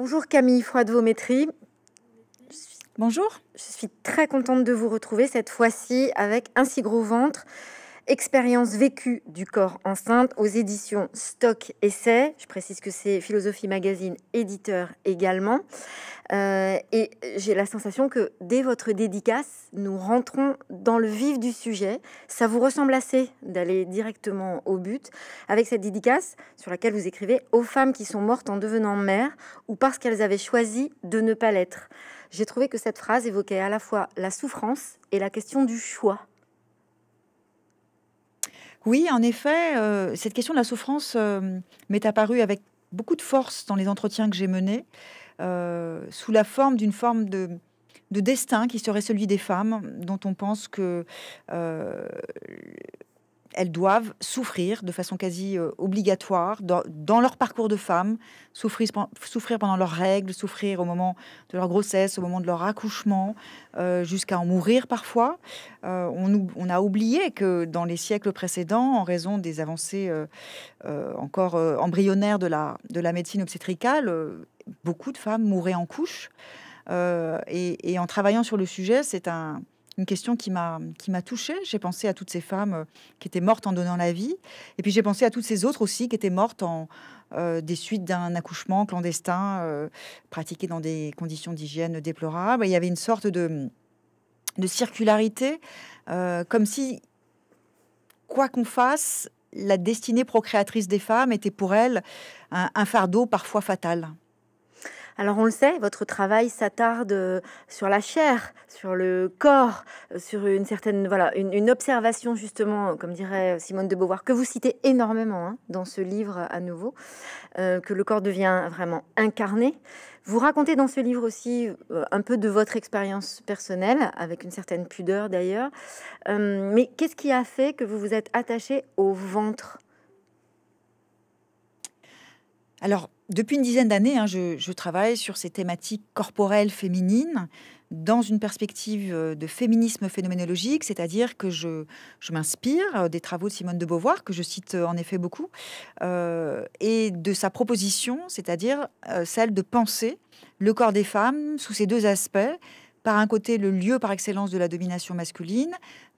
Bonjour Camille -Vométrie. Bonjour. Je suis très contente de vous retrouver cette fois-ci avec Un si gros ventre, Expérience vécue du corps enceinte aux éditions Stock Essai. Je précise que c'est Philosophie Magazine, éditeur également. Euh, et j'ai la sensation que dès votre dédicace, nous rentrons dans le vif du sujet. Ça vous ressemble assez d'aller directement au but avec cette dédicace sur laquelle vous écrivez aux femmes qui sont mortes en devenant mères ou parce qu'elles avaient choisi de ne pas l'être. J'ai trouvé que cette phrase évoquait à la fois la souffrance et la question du choix. Oui, en effet, euh, cette question de la souffrance euh, m'est apparue avec beaucoup de force dans les entretiens que j'ai menés, euh, sous la forme d'une forme de destin qui serait celui des femmes, dont on pense que elles doivent souffrir de façon quasi euh, obligatoire dans, leur parcours de femme, souffrir, pendant leurs règles, souffrir au moment de leur grossesse, au moment de leur accouchement, euh, jusqu'à en mourir parfois. Euh, on, a oublié que dans les siècles précédents, en raison des avancées encore embryonnaires de la, médecine obstétricale, beaucoup de femmes mouraient en couche. et en travaillant sur le sujet, c'est un une question qui m'a qui m'a touchée. J'ai pensé à toutes ces femmes euh, qui étaient mortes en donnant la vie, et puis j'ai pensé à toutes ces autres aussi qui étaient mortes en euh, des suites d'un accouchement clandestin euh, pratiqué dans des conditions d'hygiène déplorables. il y avait une sorte de de circularité, comme si quoi qu'on fasse, la destinée procréatrice des femmes était pour elles un fardeau parfois fatal. Alors on le sait, votre travail s'attarde euh, sur la chair, sur le corps, euh, sur une certaine voilà une, observation justement, euh, comme dirait Simone de Beauvoir, que vous citez énormément hein, dans ce livre à nouveau, que le corps devient vraiment incarné. Vous racontez dans ce livre aussi un peu de votre expérience personnelle, avec une certaine pudeur d'ailleurs. mais qu'est-ce qui a fait que vous vous êtes attaché au ventre Alors, depuis une dizaine d'années, hein, je, travaille sur ces thématiques corporelles féminines dans une perspective euh, de féminisme phénoménologique, c'est-à-dire que je, m'inspire euh, des travaux de Simone de Beauvoir, que je cite euh, en effet beaucoup, et de sa proposition, c'est-à-dire celle de penser le corps des femmes sous ces deux aspects, par un côté le lieu par excellence de la domination masculine,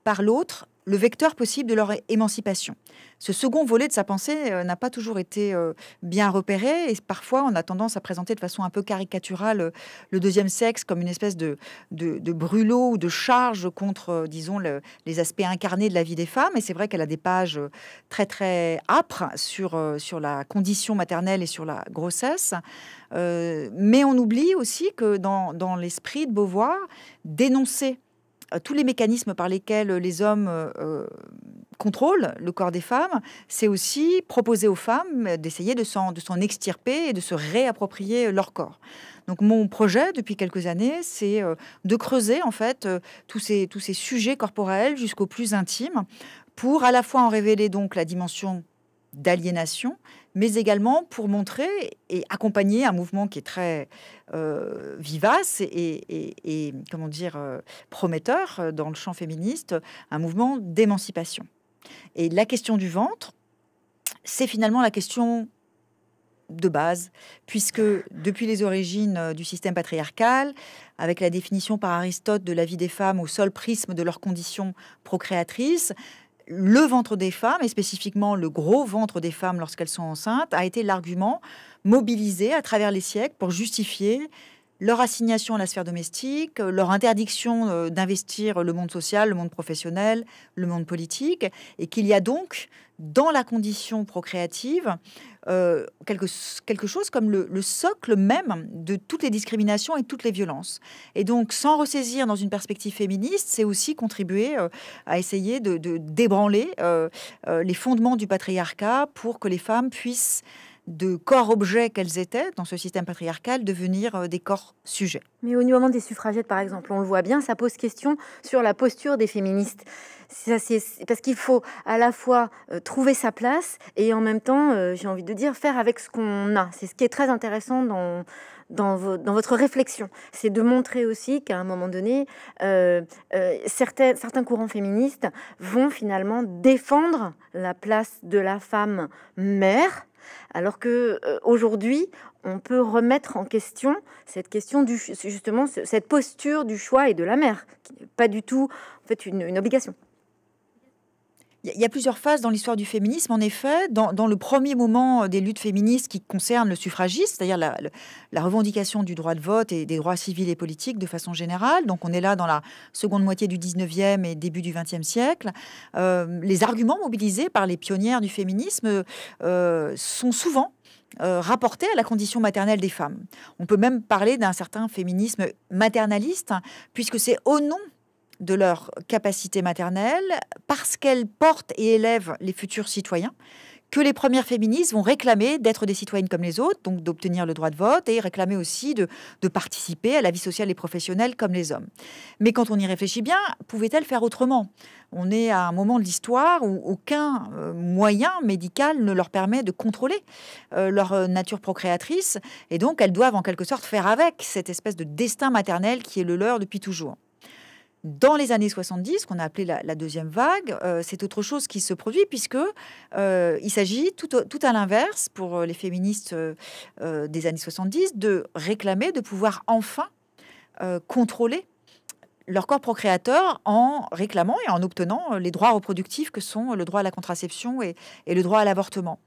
par l'autre le vecteur possible de leur émancipation. Ce second volet de sa pensée euh, n'a pas toujours été euh, bien repéré et parfois on a tendance à présenter de façon un peu caricaturale euh, le deuxième sexe comme une espèce de, de, brûlot ou de charge contre, disons, les aspects incarnés de la vie des femmes. Et c'est vrai qu'elle a des pages très très âpres sur, sur la condition maternelle et sur la grossesse. mais on oublie aussi que dans, dans l'esprit de Beauvoir, dénoncer euh, tous les mécanismes par lesquels les hommes euh, euh, contrôlent le corps des femmes, c'est aussi proposer aux femmes d'essayer de s'en, extirper et de se réapproprier leur corps. Donc mon projet depuis quelques années, c'est de creuser en fait tous ces, tous ces sujets corporels jusqu'au plus intime pour à la fois en révéler donc la dimension d'aliénation, mais également pour montrer et accompagner un mouvement qui est très euh, vivace et, comment dire euh, prometteur euh, dans le champ féministe, un mouvement d'émancipation. Et la question du ventre, c'est finalement la question de base, puisque depuis les origines du système patriarcal, avec la définition par Aristote de la vie des femmes au seul prisme de leurs conditions procréatrices, le ventre des femmes, et spécifiquement le gros ventre des femmes lorsqu'elles sont enceintes, a été l'argument mobilisé à travers les siècles pour justifier leur assignation à la sphère domestique, euh, leur interdiction euh, d'investir le monde social, le monde professionnel, le monde politique, et qu'il y a donc dans la condition procréative euh, quelque, quelque, chose comme le, socle même de toutes les discriminations et toutes les violences. Et donc, sans ressaisir dans une perspective féministe, c'est aussi contribuer à essayer de, débranler les fondements du patriarcat pour que les femmes puissent de corps-objets qu'elles étaient dans ce système patriarcal, devenir euh, des corps-sujets. Mais au niveau des suffragettes, par exemple, on le voit bien, ça pose question sur la posture des féministes. Ça, parce qu'il faut à la fois euh, trouver sa place et en même temps, euh, j'ai envie de dire, faire avec ce qu'on a. C'est ce qui est très intéressant dans, votre réflexion. C'est de montrer aussi qu'à un moment donné, certains courants féministes vont finalement défendre la place de la femme mère alors que euh, aujourd'hui, on peut remettre en question cette question du justement cette posture du choix et de la mère, qui n'est pas du tout en fait une obligation. Il y a plusieurs phases dans l'histoire du féminisme, en effet. Dans, le premier moment euh, des luttes féministes qui concernent le suffragisme, c'est-à-dire la, revendication du droit de vote et des droits civils et politiques de façon générale, donc on est là dans la seconde moitié du 19e et début du 20e siècle, euh, les arguments mobilisés par les pionnières du féminisme euh, sont souvent rapportés à la condition maternelle des femmes. On peut même parler d'un certain féminisme maternaliste, hein, puisque c'est au nom de leur capacité maternelle, parce qu'elles portent et élèvent les futurs citoyens, que les premières féministes vont réclamer d'être des citoyennes comme les autres, donc d'obtenir le droit de vote et réclamer aussi de, de, participer à la vie sociale et professionnelle comme les hommes. Mais quand on y réfléchit bien, pouvait-elle faire autrement On est à un moment de l'histoire où aucun euh, moyen médical ne leur permet de contrôler euh, leur euh, nature procréatrice et donc elles doivent en quelque sorte faire avec cette espèce de destin maternel qui est le leur depuis toujours dans les années 70, qu'on a appelé la, deuxième vague, euh, c'est autre chose qui se produit puisque euh, il s'agit tout, à l'inverse pour euh, les féministes des années 70 de réclamer de pouvoir enfin contrôler leur corps procréateur en réclamant et en obtenant les droits reproductifs que sont le droit à la contraception et, le droit à l'avortement.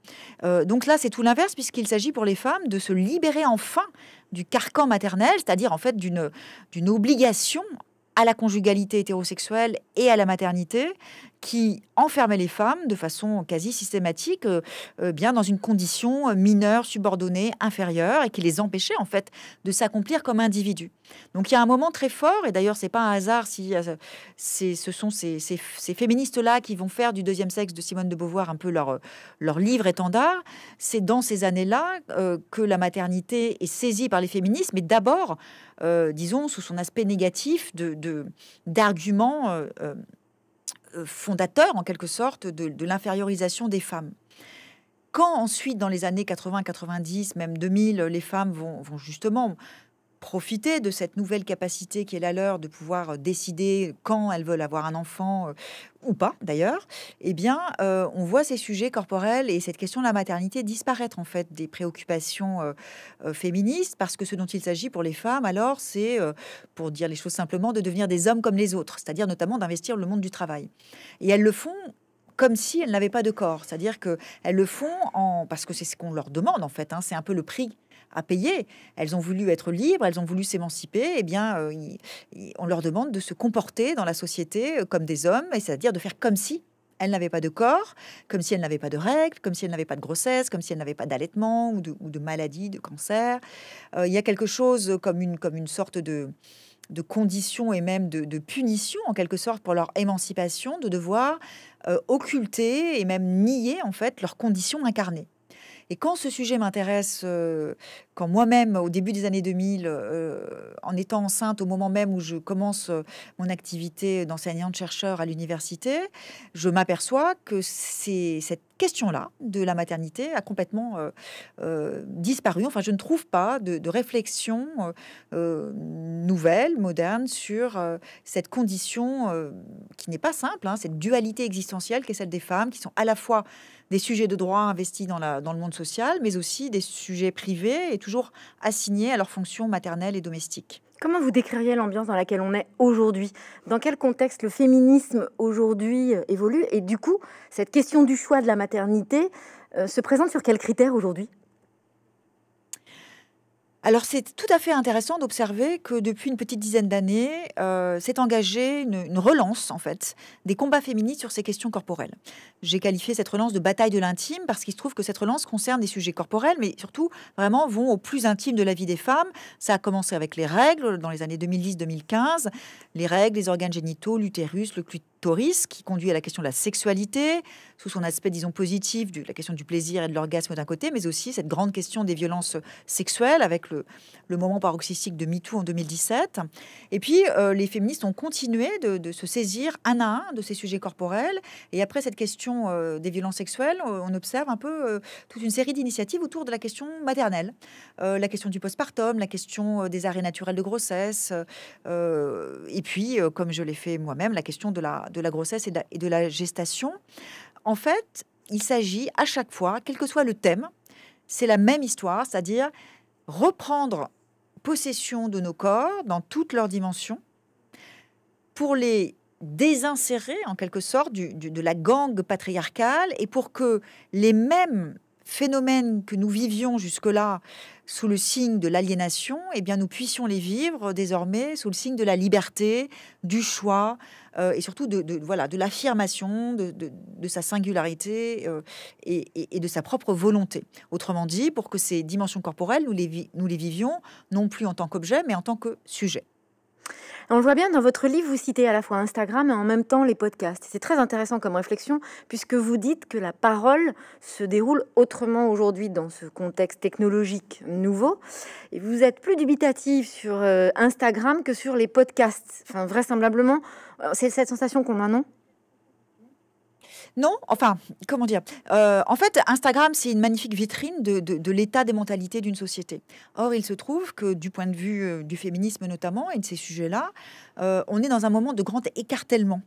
donc là, c'est tout l'inverse puisqu'il s'agit pour les femmes de se libérer enfin du carcan maternel, c'est-à-dire en fait d'une obligation à la conjugalité hétérosexuelle et à la maternité, qui enfermait les femmes de façon quasi systématique, euh, euh, bien dans une condition euh, mineure, subordonnée, inférieure, et qui les empêchait en fait de s'accomplir comme individus. Donc il y a un moment très fort, et d'ailleurs c'est pas un hasard si ce sont ces, ces, féministes-là qui vont faire du deuxième sexe de Simone de Beauvoir un peu leur, leur livre étendard, c'est dans ces années-là que la maternité est saisie par les féministes, mais d'abord, disons, sous son aspect négatif d'arguments. De, euh, fondateur, en quelque sorte, de, l'infériorisation des femmes. Quand ensuite, dans les années 80, 90, même 2000, les femmes vont justement profiter de cette nouvelle capacité qui est la leur de pouvoir euh, décider quand elles veulent avoir un enfant euh, ou pas d'ailleurs, eh bien, euh, on voit ces sujets corporels et cette question de la maternité disparaître en fait des préoccupations féministes parce que ce dont il s'agit pour les femmes alors, c'est pour dire les choses simplement de devenir des hommes comme les autres, c'est-à-dire notamment d'investir le monde du travail. Et elles le font comme si elles n'avaient pas de corps. C'est-à-dire qu'elles le font en... parce que c'est ce qu'on leur demande en fait. Hein, c'est un peu le prix à payer. Elles ont voulu être libres, elles ont voulu s'émanciper. Eh bien, euh, on leur demande de se comporter dans la société euh, comme des hommes, et c'est-à-dire de faire comme si elles n'avaient pas de corps, comme si elles n'avaient pas de règles, comme si elles n'avaient pas de grossesse, comme si elles n'avaient pas d'allaitement ou de, maladie, de cancer. Euh, il y a quelque chose comme une, sorte de, condition et même de, punition, en quelque sorte, pour leur émancipation, de devoir occulter et même nier, en fait, leurs conditions incarnées. Et quand ce sujet m'intéresse quand moi-même, au début des années 2000, euh, euh, en étant enceinte, au moment même où je commence euh, mon activité d'enseignante-chercheur à l'université, je m'aperçois que c'est cette question-là de la maternité a complètement disparu. Enfin, je ne trouve pas de, réflexion nouvelle, moderne, sur cette condition qui n'est pas simple, hein, cette dualité existentielle qui est celle des femmes, qui sont à la fois des sujets de droit investis dans, la, dans le monde social, mais aussi des sujets privés et tout toujours assignés à leurs fonctions maternelles et domestiques. Comment vous décririez l'ambiance dans laquelle on est aujourd'hui Dans quel contexte le féminisme aujourd'hui euh, évolue Et du coup, cette question du choix de la maternité euh, se présente sur quels critères aujourd'hui alors c'est tout à fait intéressant d'observer que depuis une petite dizaine d'années, euh, s'est engagée une, relance en fait des combats féministes sur ces questions corporelles. J'ai qualifié cette relance de bataille de l'intime parce qu'il se trouve que cette relance concerne des sujets corporels, mais surtout vraiment vont au plus intime de la vie des femmes. Ça a commencé avec les règles dans les années 2010-2015, les règles, les organes génitaux, l'utérus, le clitoris risque, qui conduit à la question de la sexualité, sous son aspect, disons, positif, de la question du plaisir et de l'orgasme d'un côté, mais aussi cette grande question des violences sexuelles, avec le, le moment paroxystique de MeToo en 2017. Et puis, euh, les féministes ont continué de, se saisir un à un de ces sujets corporels. Et après cette question euh, des violences sexuelles, euh, on observe un peu toute une série d'initiatives autour de la question maternelle, la question du postpartum, la question des arrêts naturels de grossesse, et puis, comme je l'ai fait moi-même, la question de la, de la grossesse et de la gestation. En fait, il s'agit à chaque fois, quel que soit le thème, c'est la même histoire, c'est-à-dire reprendre possession de nos corps dans toutes leurs dimensions pour les désinsérer en quelque sorte de la gangue patriarcale et pour que les mêmes phénomènes que nous vivions jusque-là sous le signe de l'aliénation, eh bien nous puissions les vivre désormais sous le signe de la liberté, du choix euh, et surtout de, voilà de l'affirmation de, sa singularité euh, et, de sa propre volonté. Autrement dit, pour que ces dimensions corporelles nous nous les vivions non plus en tant qu'objet mais en tant que sujet. On voit bien dans votre livre, vous citez à la fois Instagram et en même temps les podcasts. C'est très intéressant comme réflexion puisque vous dites que la parole se déroule autrement aujourd'hui dans ce contexte technologique nouveau. Et vous êtes plus dubitatif sur euh, Instagram que sur les podcasts. Enfin, vraisemblablement, euh, c'est cette sensation qu'on a, non non, enfin, comment dire euh, En fait, Instagram, c'est une magnifique vitrine de, l'état des mentalités d'une société. Or, il se trouve que du point de vue euh, du féminisme notamment, et de ces sujets-là, euh, on est dans un moment de grand écartèlement.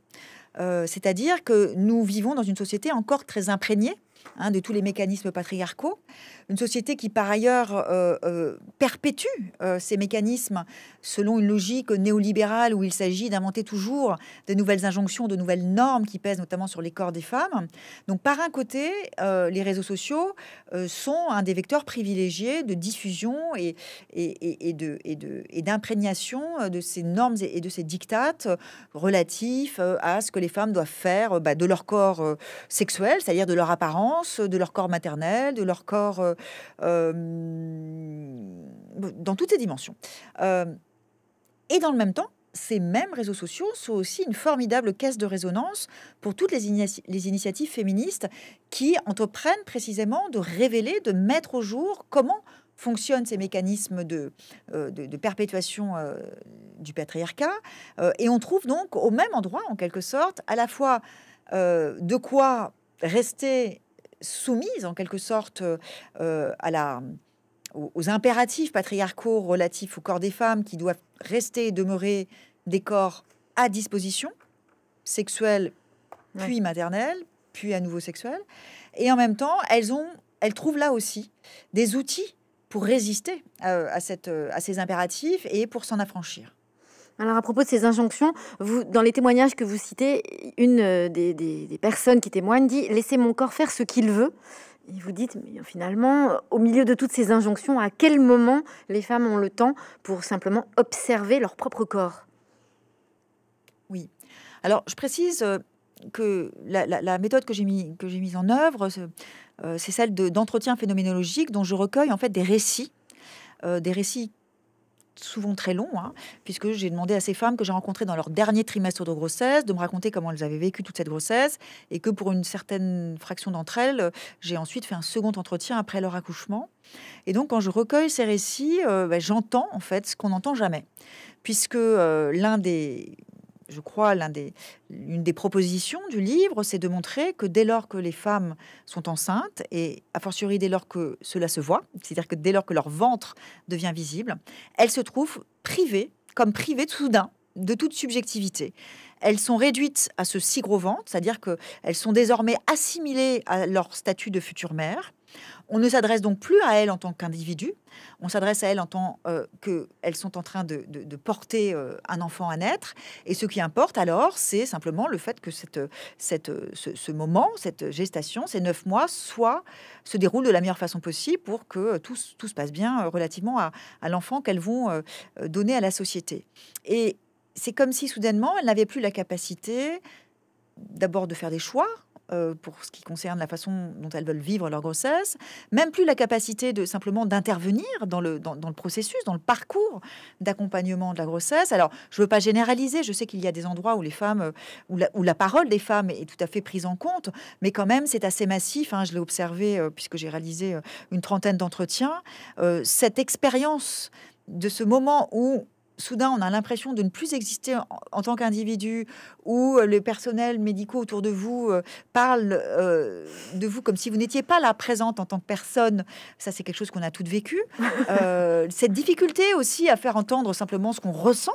C'est-à-dire que nous vivons dans une société encore très imprégnée hein, de tous les mécanismes patriarcaux, une société qui par ailleurs euh, euh, perpétue euh, ces mécanismes selon une logique néolibérale où il s'agit d'inventer toujours de nouvelles injonctions, de nouvelles normes qui pèsent notamment sur les corps des femmes. Donc par un côté, les réseaux sociaux sont un des vecteurs privilégiés de diffusion et, et, et de, et d'imprégnation de, ces normes et de ces dictates relatifs à ce que les femmes doivent faire bah, de leur corps sexuel, c'est-à-dire de leur apparence, de leur corps maternel, de leur corps euh, dans toutes ses dimensions. Euh, et dans le même temps, ces mêmes réseaux sociaux sont aussi une formidable caisse de résonance pour toutes les, les, initiatives féministes qui entreprennent précisément de révéler, de mettre au jour comment fonctionnent ces mécanismes de, euh, de, perpétuation du patriarcat. et on trouve donc au même endroit, en quelque sorte, à la fois de quoi rester soumises en quelque sorte euh, euh, à la, aux, impératifs patriarcaux relatifs au corps des femmes qui doivent rester et demeurer des corps à disposition, sexuels, puis maternels, puis à nouveau sexuels. Et en même temps, elles, ont, elles trouvent là aussi des outils pour résister euh, à, cette, à ces impératifs et pour s'en affranchir. Alors à propos de ces injonctions, vous, dans les témoignages que vous citez, une euh, des, personnes qui témoigne dit ⁇ Laissez mon corps faire ce qu'il veut ⁇ et vous dites, mais finalement, euh, au milieu de toutes ces injonctions, à quel moment les femmes ont le temps pour simplement observer leur propre corps Oui. Alors, je précise euh, que la, méthode que j'ai mise en œuvre, c'est celle d'entretien phénoménologique dont je recueille en fait des récits des récits souvent très long, hein, puisque j'ai demandé à ces femmes que j'ai rencontrées dans leur dernier trimestre de grossesse de me raconter comment elles avaient vécu toute cette grossesse, et que pour une certaine fraction d'entre elles, j'ai ensuite fait un second entretien après leur accouchement. Et donc, quand je recueille ces récits, euh, ben, j'entends en fait ce qu'on n'entend jamais, puisque euh, l'un des je crois, l'une des, des, propositions du livre, c'est de montrer que dès lors que les femmes sont enceintes, et a fortiori dès lors que cela se voit, c'est-à-dire que dès lors que leur ventre devient visible, elles se trouvent privées, comme privées soudain de toute subjectivité. Elles sont réduites à ce si gros ventre, c'est-à-dire qu'elles sont désormais assimilées à leur statut de future mère. On ne s'adresse donc plus à elles en tant qu'individu, on s'adresse à elles en tant euh, qu'elles sont en train de, porter euh, un enfant à naître. Et ce qui importe alors, c'est simplement le fait que ce, moment, cette gestation, ces neuf mois, se déroule de la meilleure façon possible pour que tout, se passe bien euh, relativement à, l'enfant qu'elles vont donner à la société. Et c'est comme si soudainement, elles n'avaient plus la capacité d'abord de faire des choix euh, pour ce qui concerne la façon dont elles veulent vivre leur grossesse, même plus la capacité de simplement d'intervenir dans le, dans, le processus, dans le parcours d'accompagnement de la grossesse. Alors, je ne veux pas généraliser, je sais qu'il y a des endroits où les femmes, où la, parole des femmes est tout à fait prise en compte, mais quand même, c'est assez massif. Hein, je l'ai observé euh, puisque j'ai réalisé euh, une trentaine d'entretiens. cette expérience de ce moment où soudain, on a l'impression de ne plus exister en, tant qu'individu, où euh, le personnel médicaux autour de vous euh, parle euh, de vous comme si vous n'étiez pas là présente en tant que personne. Ça, c'est quelque chose qu'on a toutes vécu. cette difficulté aussi à faire entendre simplement ce qu'on ressent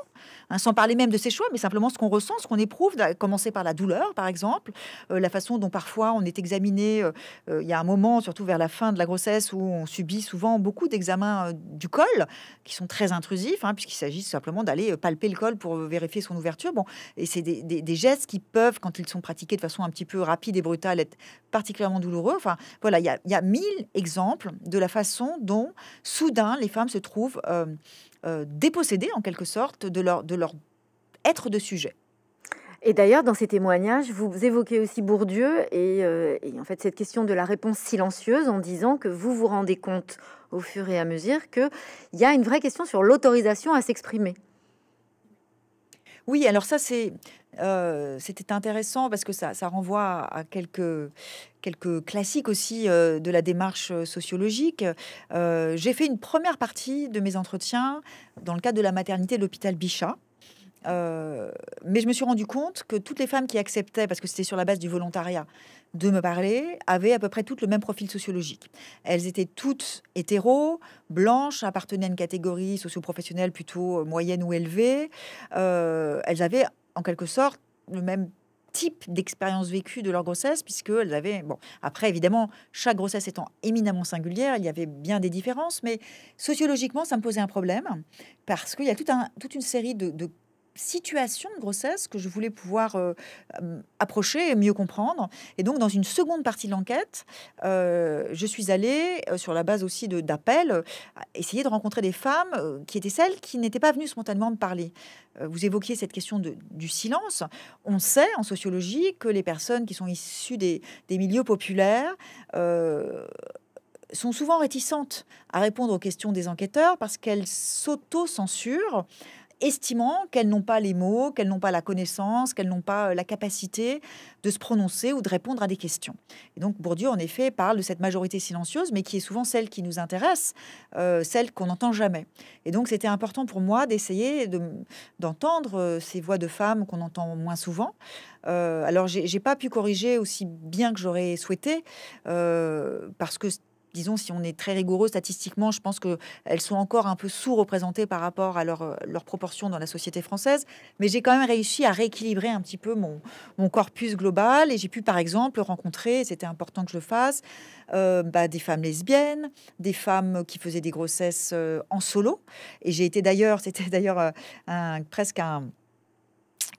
Hein, sans parler même de ses choix, mais simplement ce qu'on ressent, ce qu'on éprouve, commencer par la douleur, par exemple, euh, la façon dont parfois on est examiné. Euh, euh, il y a un moment, surtout vers la fin de la grossesse, où on subit souvent beaucoup d'examens du col qui sont très intrusifs, hein, puisqu'il s'agit simplement d'aller palper le col pour vérifier son ouverture. Bon, et c'est des, gestes qui peuvent, quand ils sont pratiqués de façon un petit peu rapide et brutale, être particulièrement douloureux. Enfin, voilà, il y a mille exemples de la façon dont soudain les femmes se trouvent euh, dépossédés en quelque sorte de leur, de leur être de sujet. Et d'ailleurs, dans ces témoignages, vous évoquez aussi Bourdieu et, euh, et, en fait cette question de la réponse silencieuse en disant que vous vous rendez compte au fur et à mesure qu'il y a une vraie question sur l'autorisation à s'exprimer. Oui, alors ça, euh, c'était intéressant parce que ça, renvoie à quelques, classiques aussi euh, de la démarche euh, sociologique. j'ai fait une première partie de mes entretiens dans le cadre de la maternité de l'hôpital Bichat. Euh, mais je me suis rendu compte que toutes les femmes qui acceptaient, parce que c'était sur la base du volontariat, de me parler, avaient à peu près toutes le même profil sociologique. Elles étaient toutes hétéro, blanches, appartenaient à une catégorie socio-professionnelle plutôt euh, moyenne ou élevée. Euh, elles avaient en quelque sorte le même type d'expérience vécue de leur grossesse, elles avaient... Bon, après, évidemment, chaque grossesse étant éminemment singulière, il y avait bien des différences, mais sociologiquement, ça me posait un problème, parce qu'il y a un, toute une série de situation de grossesse que je voulais pouvoir euh, euh, approcher et mieux comprendre. Et donc, dans une seconde partie de l'enquête, euh, je suis allée, sur la base aussi d'appels, essayer de rencontrer des femmes qui étaient celles qui n'étaient pas venues spontanément me parler. vous évoquiez cette question du silence. On sait en sociologie que les personnes qui sont issues des, des milieux populaires sont souvent réticentes à répondre aux questions des enquêteurs parce qu'elles s'auto-censurent estimant qu'elles n'ont pas les mots, qu'elles n'ont pas la connaissance, qu'elles n'ont pas euh, la capacité de se prononcer ou de répondre à des questions. Et donc Bourdieu, en effet, parle de cette majorité silencieuse, mais qui est souvent celle qui nous intéresse, euh, celle qu'on n'entend jamais. Et donc c'était important pour moi d'essayer d'entendre euh, ces voix de femmes qu'on entend moins souvent. alors j'ai pas pu corriger aussi bien que j'aurais souhaité, parce que disons, si on est très rigoureux statistiquement, je pense qu'elles sont encore un peu sous-représentées par rapport à leur, euh, leur proportion dans la société française. Mais j'ai quand même réussi à rééquilibrer un petit peu mon, mon corpus global et j'ai pu, par exemple, rencontrer, c'était important que je le fasse, euh, bah, des femmes lesbiennes, des femmes qui faisaient des grossesses euh, en solo. Et j'ai été d'ailleurs, c'était d'ailleurs un, presque un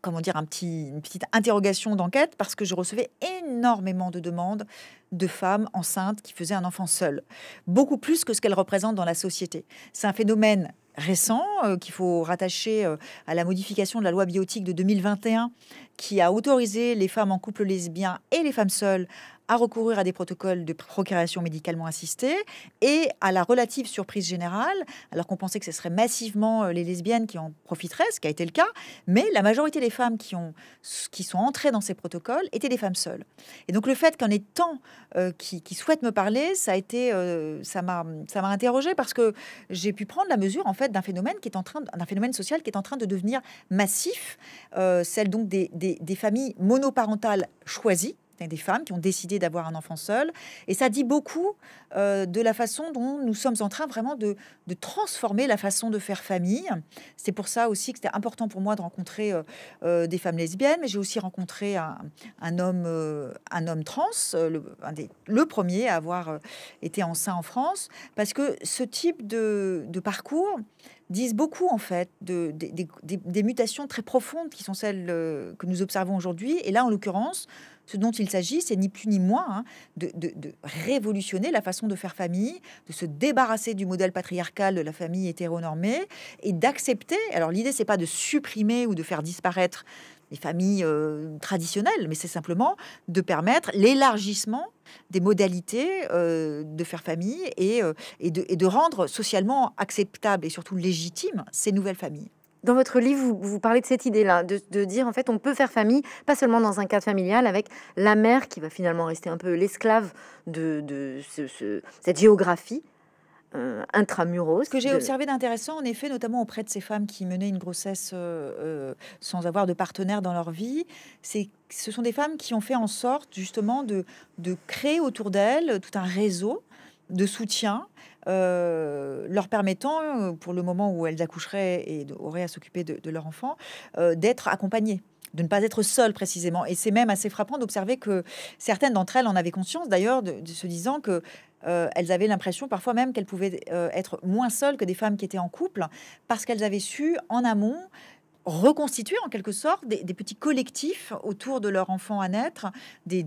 comment dire, un petit, une petite interrogation d'enquête parce que je recevais énormément de demandes de femmes enceintes qui faisaient un enfant seul, beaucoup plus que ce qu'elles représentent dans la société. C'est un phénomène récent euh, qu'il faut rattacher euh, à la modification de la loi biotique de 2021 qui a autorisé les femmes en couple lesbien et les femmes seules à recourir à des protocoles de procréation médicalement assistée et à la relative surprise générale, alors qu'on pensait que ce serait massivement euh, les lesbiennes qui en profiteraient, ce qui a été le cas, mais la majorité des femmes qui, ont, qui sont entrées dans ces protocoles étaient des femmes seules. Et donc le fait qu'en étant tant euh, qui, qui souhaitent me parler, ça a été, euh, ça m'a, ça interrogée parce que j'ai pu prendre la mesure en fait d'un phénomène qui est en train, d'un phénomène social qui est en train de devenir massif, celle donc des familles monoparentales choisies des femmes qui ont décidé d'avoir un enfant seul. Et ça dit beaucoup euh, de la façon dont nous sommes en train vraiment de, de transformer la façon de faire famille. C'est pour ça aussi que c'était important pour moi de rencontrer euh, euh, des femmes lesbiennes, mais j'ai aussi rencontré un, un homme, un homme trans, le, le premier à avoir été enceint en France, parce que ce type de, de parcours disent beaucoup en fait de, des mutations très profondes qui sont celles que nous observons aujourd'hui. Et là, en l'occurrence, ce dont il s'agit, c'est ni plus ni moins hein, de, révolutionner la façon de faire famille, de se débarrasser du modèle patriarcal de la famille hétéronormée et d'accepter. Alors l'idée, c'est pas de supprimer ou de faire disparaître les familles euh, traditionnelles, mais c'est simplement de permettre l'élargissement des modalités euh, de faire famille euh, et, de, et de rendre socialement acceptables et surtout légitimes ces nouvelles familles. Dans votre livre, vous, parlez de cette idée-là, de, dire en fait on peut faire famille, pas seulement dans un cadre familial, avec la mère qui va finalement rester un peu l'esclave de, cette géographie euh, intramuros. Ce que j'ai observé d'intéressant, en effet, notamment auprès de ces femmes qui menaient une grossesse euh, euh, sans avoir de partenaire dans leur vie, c'est ce sont des femmes qui ont fait en sorte justement de, de créer autour d'elles tout un réseau de soutien euh, leur permettant, euh, pour le moment où elles accoucheraient et auraient à s'occuper de, de, leur enfant, euh, d'être accompagnées de ne pas être seules précisément. Et c'est même assez frappant d'observer que certaines d'entre elles en avaient conscience d'ailleurs, de, se disant que elles avaient l'impression parfois même qu'elles pouvaient être moins seules que des femmes qui étaient en couple parce qu'elles avaient su en amont reconstituer en quelque sorte des, petits collectifs autour de leur enfant à naître, des,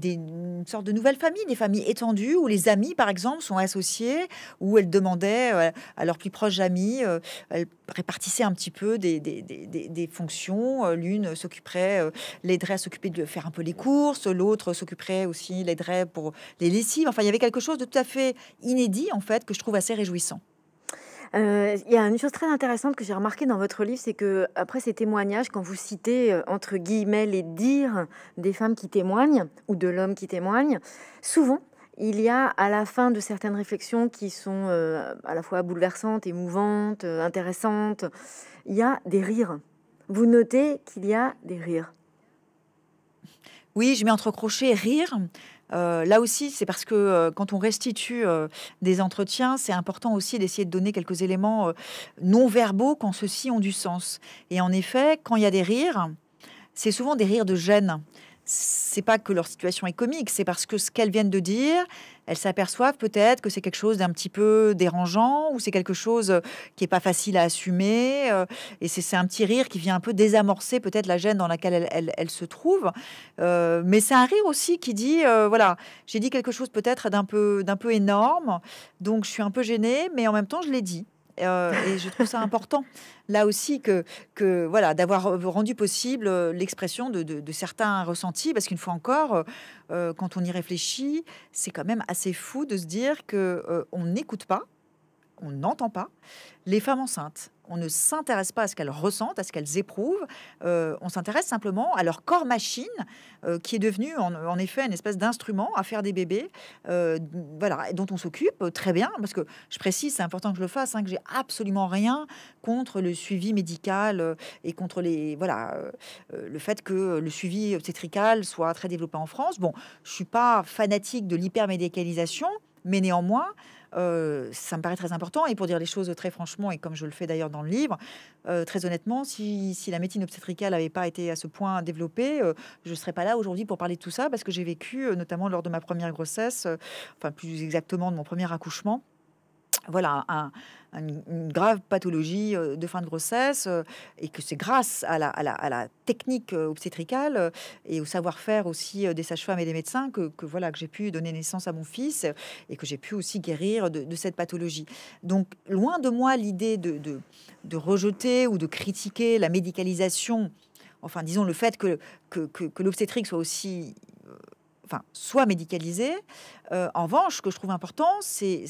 sortes une de nouvelles familles, des familles étendues où les amis par exemple sont associés, où elles demandaient euh, à leurs plus proches amis, euh, elles répartissaient un petit peu des, des fonctions, euh, l'une s'occuperait, l'aiderait à s'occuper de faire un peu les courses, l'autre s'occuperait aussi, l'aiderait pour les lessives, enfin il y avait quelque chose de tout à fait inédit en fait que je trouve assez réjouissant. Euh, il y a une chose très intéressante que j'ai remarquée dans votre livre, c'est que après ces témoignages, quand vous citez euh, entre guillemets les dires des femmes qui témoignent ou de l'homme qui témoigne, souvent il y a à la fin de certaines réflexions qui sont euh, à la fois bouleversantes, émouvantes, intéressantes, il y a des rires. Vous notez qu'il y a des rires. Oui, je mets entre crochets rire euh, là aussi, c'est parce que euh, quand on restitue euh, des entretiens, c'est important aussi d'essayer de donner quelques éléments non verbaux quand ceux-ci ont du sens. Et en effet, quand il y a des rires, c'est souvent des rires de gêne. C'est pas que leur situation est comique, c'est parce que ce qu'elles viennent de dire, elles s'aperçoivent peut-être que c'est quelque chose d'un petit peu dérangeant ou c'est quelque chose euh, qui n'est pas facile à assumer. Euh, et c'est un petit rire qui vient un peu désamorcer peut-être la gêne dans laquelle elles se trouvent. Euh, mais c'est un rire aussi qui dit, voilà, j'ai dit quelque chose peut-être d'un peu, d'un peu énorme, donc je suis un peu gênée, mais en même temps je l'ai dit. Euh, et je trouve ça important, là aussi, que, que voilà, d'avoir rendu possible euh, l'expression de, certains ressentis, parce qu'une fois encore, euh, quand on y réfléchit, c'est quand même assez fou de se dire que on n'écoute pas on n'entend pas. Les femmes enceintes, on ne s'intéresse pas à ce qu'elles ressentent, à ce qu'elles éprouvent. Euh, on s'intéresse simplement à leur corps machine, euh, qui est devenu en, effet une espèce d'instrument à faire des bébés, euh, voilà, dont on s'occupe très bien. Parce que je précise, c'est important que je le fasse, hein, que j'ai absolument rien contre le suivi médical et contre les, voilà, le fait que le suivi obstétrical soit très développé en France. Bon, je suis pas fanatique de l'hypermédicalisation, mais néanmoins, euh, ça me paraît très important. Et pour dire les choses très franchement, et comme je le fais d'ailleurs dans le livre, euh, très honnêtement, si, la médecine obstétricale n'avait pas été à ce point développée, euh, je ne serais pas là aujourd'hui pour parler de tout ça, parce que j'ai vécu, notamment lors de ma première grossesse, enfin plus exactement de mon premier accouchement, voilà, une grave pathologie euh, de fin de grossesse euh, et que c'est grâce à la, à, la, technique euh, obstétricale et au savoir-faire aussi des sages-femmes et des médecins que, voilà que j'ai pu donner naissance à mon fils et que j'ai pu aussi guérir de, cette pathologie. Donc loin de moi l'idée de, de, rejeter ou de critiquer la médicalisation enfin disons le fait que, que, que l'obstétrique soit aussi enfin, soit médicalisée. Euh, en revanche, ce que je trouve important, c'est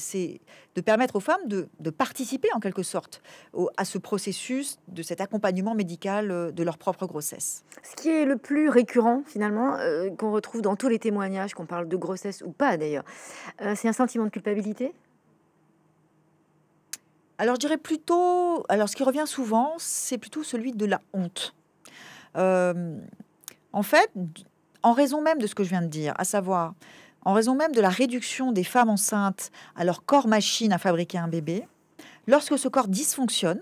de permettre aux femmes de, participer en quelque sorte à ce processus de cet accompagnement médical euh, de leur propre grossesse. Ce qui est le plus récurrent finalement, euh, qu'on retrouve dans tous les témoignages, qu'on parle de grossesse ou pas d'ailleurs, c'est un sentiment de culpabilité alors je dirais plutôt, alors ce qui revient souvent, c'est plutôt celui de la honte. en fait, en raison même de ce que je viens de dire, à savoir en raison même de la réduction des femmes enceintes à leur corps machine à fabriquer un bébé, lorsque ce corps dysfonctionne,